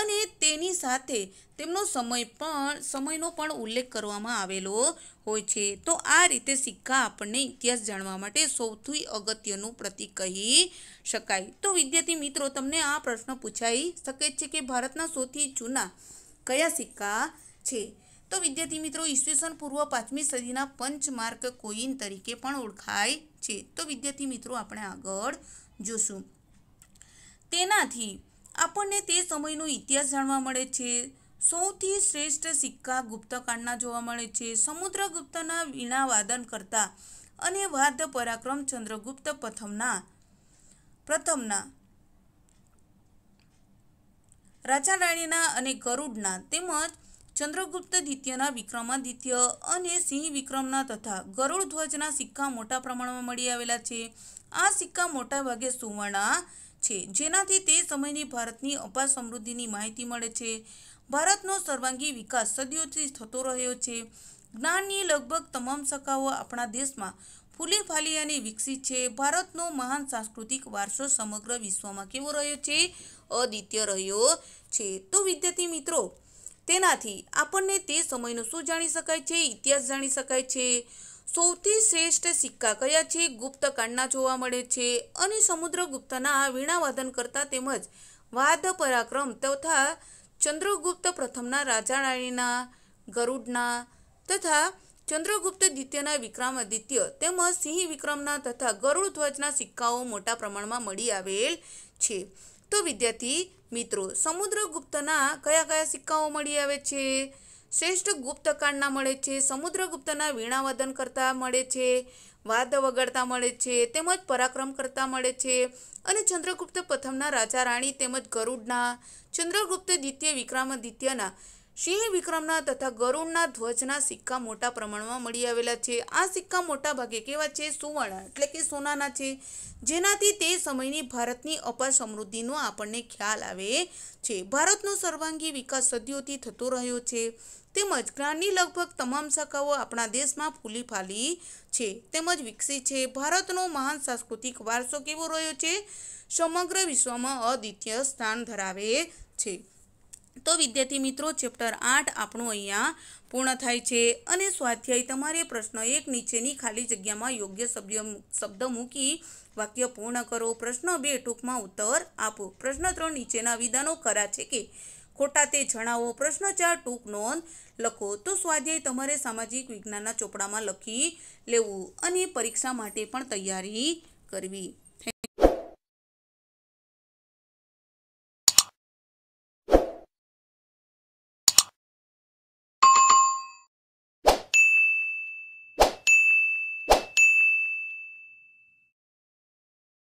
અને તેની સાથે તેમનો સમય પણ સમયનો પણ ઉલ્લેખ કરવામાં આવેલો હોય છે તો આ રીતે સિક્કા આપણને ઇતિહાસ જાણવા માટે સૌથી અગત્યનું પ્રતીક કહી શકાય તો વિદ્યાર્થી મિત્રો તમને આ પ્રશ્ન પૂછાઈ શકે છે કે ભારતના સૌથી જૂના કયા સિક્કા છે તો વિદ્યાર્થી મિત્રો ઈસવીસન પૂર્વ પાંચમી સદીના પંચમાર્ક કોઈન તરીકે પણ ઓળખાય છે તો વિદ્યાર્થી મિત્રો આપણે આગળ જોશું તેનાથી આપણને તે સમયનો ઇતિહાસ જાણવા મળે છે સૌથી શ્રેષ્ઠ સિક્કા ગુપ્તકાળના જોવા મળે છે સમુદ્રગુપ્તના વીણા વાદન કરતા અને વાદ્ય પરાક્રમ ચંદ્રગુપ્ત પ્રથમના પ્રથમના રાજા રાણીના અને ગરુડના તેમજ ચંદ્રગુપ્ત દ્વિતીયના વિક્રમાદિત્ય અને સિંહ વિક્રમના તથા ગરુડ ધ્વજના સિક્કા મોટા પ્રમાણમાં મળી આવેલા છે આ સિક્કા મોટાભાગે સુવર્ણા છે જેનાથી તે સમયની ભારતની અપાર સમૃદ્ધિની માહિતી મળે છે ભારતનો સર્વાંગી વિકાસ સદીઓથી થતો રહ્યો છે જ્ઞાનની લગભગ તમામ શાખાઓ આપણા દેશમાં ફૂલી ફાલી અને વિકસિત છે ભારતનો મહાન સાંસ્કૃતિક વારસો સમગ્ર વિશ્વમાં કેવો રહ્યો છે અદ્વિતીય રહ્યો છે તો વિદ્યાર્થી મિત્રો તેનાથી આપણને તે સમયનું શું જાણી શકાય છે ઇતિહાસ જાણી શકાય છે સૌથી શ્રેષ્ઠ સિક્કા કયા છે ગુપ્તકાંડના જોવા મળે છે અને સમુદ્રગુપ્તના વીણાવાદન કરતા તેમજ વાદ પરાક્રમ તથા ચંદ્રગુપ્ત પ્રથમના રાજા રાણીના ગરુડના તથા ચંદ્રગુપ્ત દ્વિતીયના વિક્રમાદિત્ય તેમજ સિંહ વિક્રમના તથા ગરુડ ધ્વજના સિક્કાઓ મોટા પ્રમાણમાં મળી આવેલ છે તો વિદ્યાર્થી મિત્રો સમુદ્રગુપ્તના કયા કયા સિક્કાઓ મળી આવે છે શ્રેષ્ઠ ગુપ્તકાંડના મળે છે સમુદ્રગુપ્તના વીણાવદન કરતા મળે છે વાદ વગાડતા મળે છે તેમજ પરાક્રમ કરતા મળે છે અને ચંદ્રગુપ્ત પ્રથમના રાજા રાણી તેમજ ગરુડના ચંદ્રગુપ્ત દ્વિતીય વિક્રમાદિત્યના સિંહ વિક્રમના તથા ગરુડના ધ્વજના સિક્કા મોટા પ્રમાણમાં મળી આવેલા છે આ સિક્કા મોટા ભાગે કેવા છે સુવર્ણ એટલે કે સોનાના છે જેનાથી તે સમયની ભારતની અપાર સમૃદ્ધિનો આપણને ખ્યાલ આવે છે ભારતનો સર્વાંગી વિકાસ સદીઓથી થતો રહ્યો છે તેમજ જ્ઞાનની લગભગ તમામ શાખાઓ આપણા દેશમાં ફૂલી ફાલી છે તેમજ વિકસી છે ભારતનો મહાન સાંસ્કૃતિક વારસો કેવો રહ્યો છે સમગ્ર વિશ્વમાં અદ્વિતીય સ્થાન ધરાવે છે તો વિદ્યાર્થી મિત્રો ચેપ્ટર આઠ આપણું અહીંયા પૂર્ણ થાય છે અને સ્વાધ્યાય તમારે પ્રશ્ન એક નીચેની ખાલી જગ્યામાં યોગ્ય શબ્દ શબ્દ મૂકી વાક્ય પૂર્ણ કરો પ્રશ્ન બે ટૂંકમાં ઉત્તર આપો પ્રશ્ન ત્રણ નીચેના વિધાનો ખરા છે કે ખોટા તે જણાવો પ્રશ્ન ચાર ટૂંક નોંધ લખો તો સ્વાધ્યાય તમારે સામાજિક વિજ્ઞાનના ચોપડામાં લખી લેવું અને પરીક્ષા માટે પણ તૈયારી કરવી થેન્ક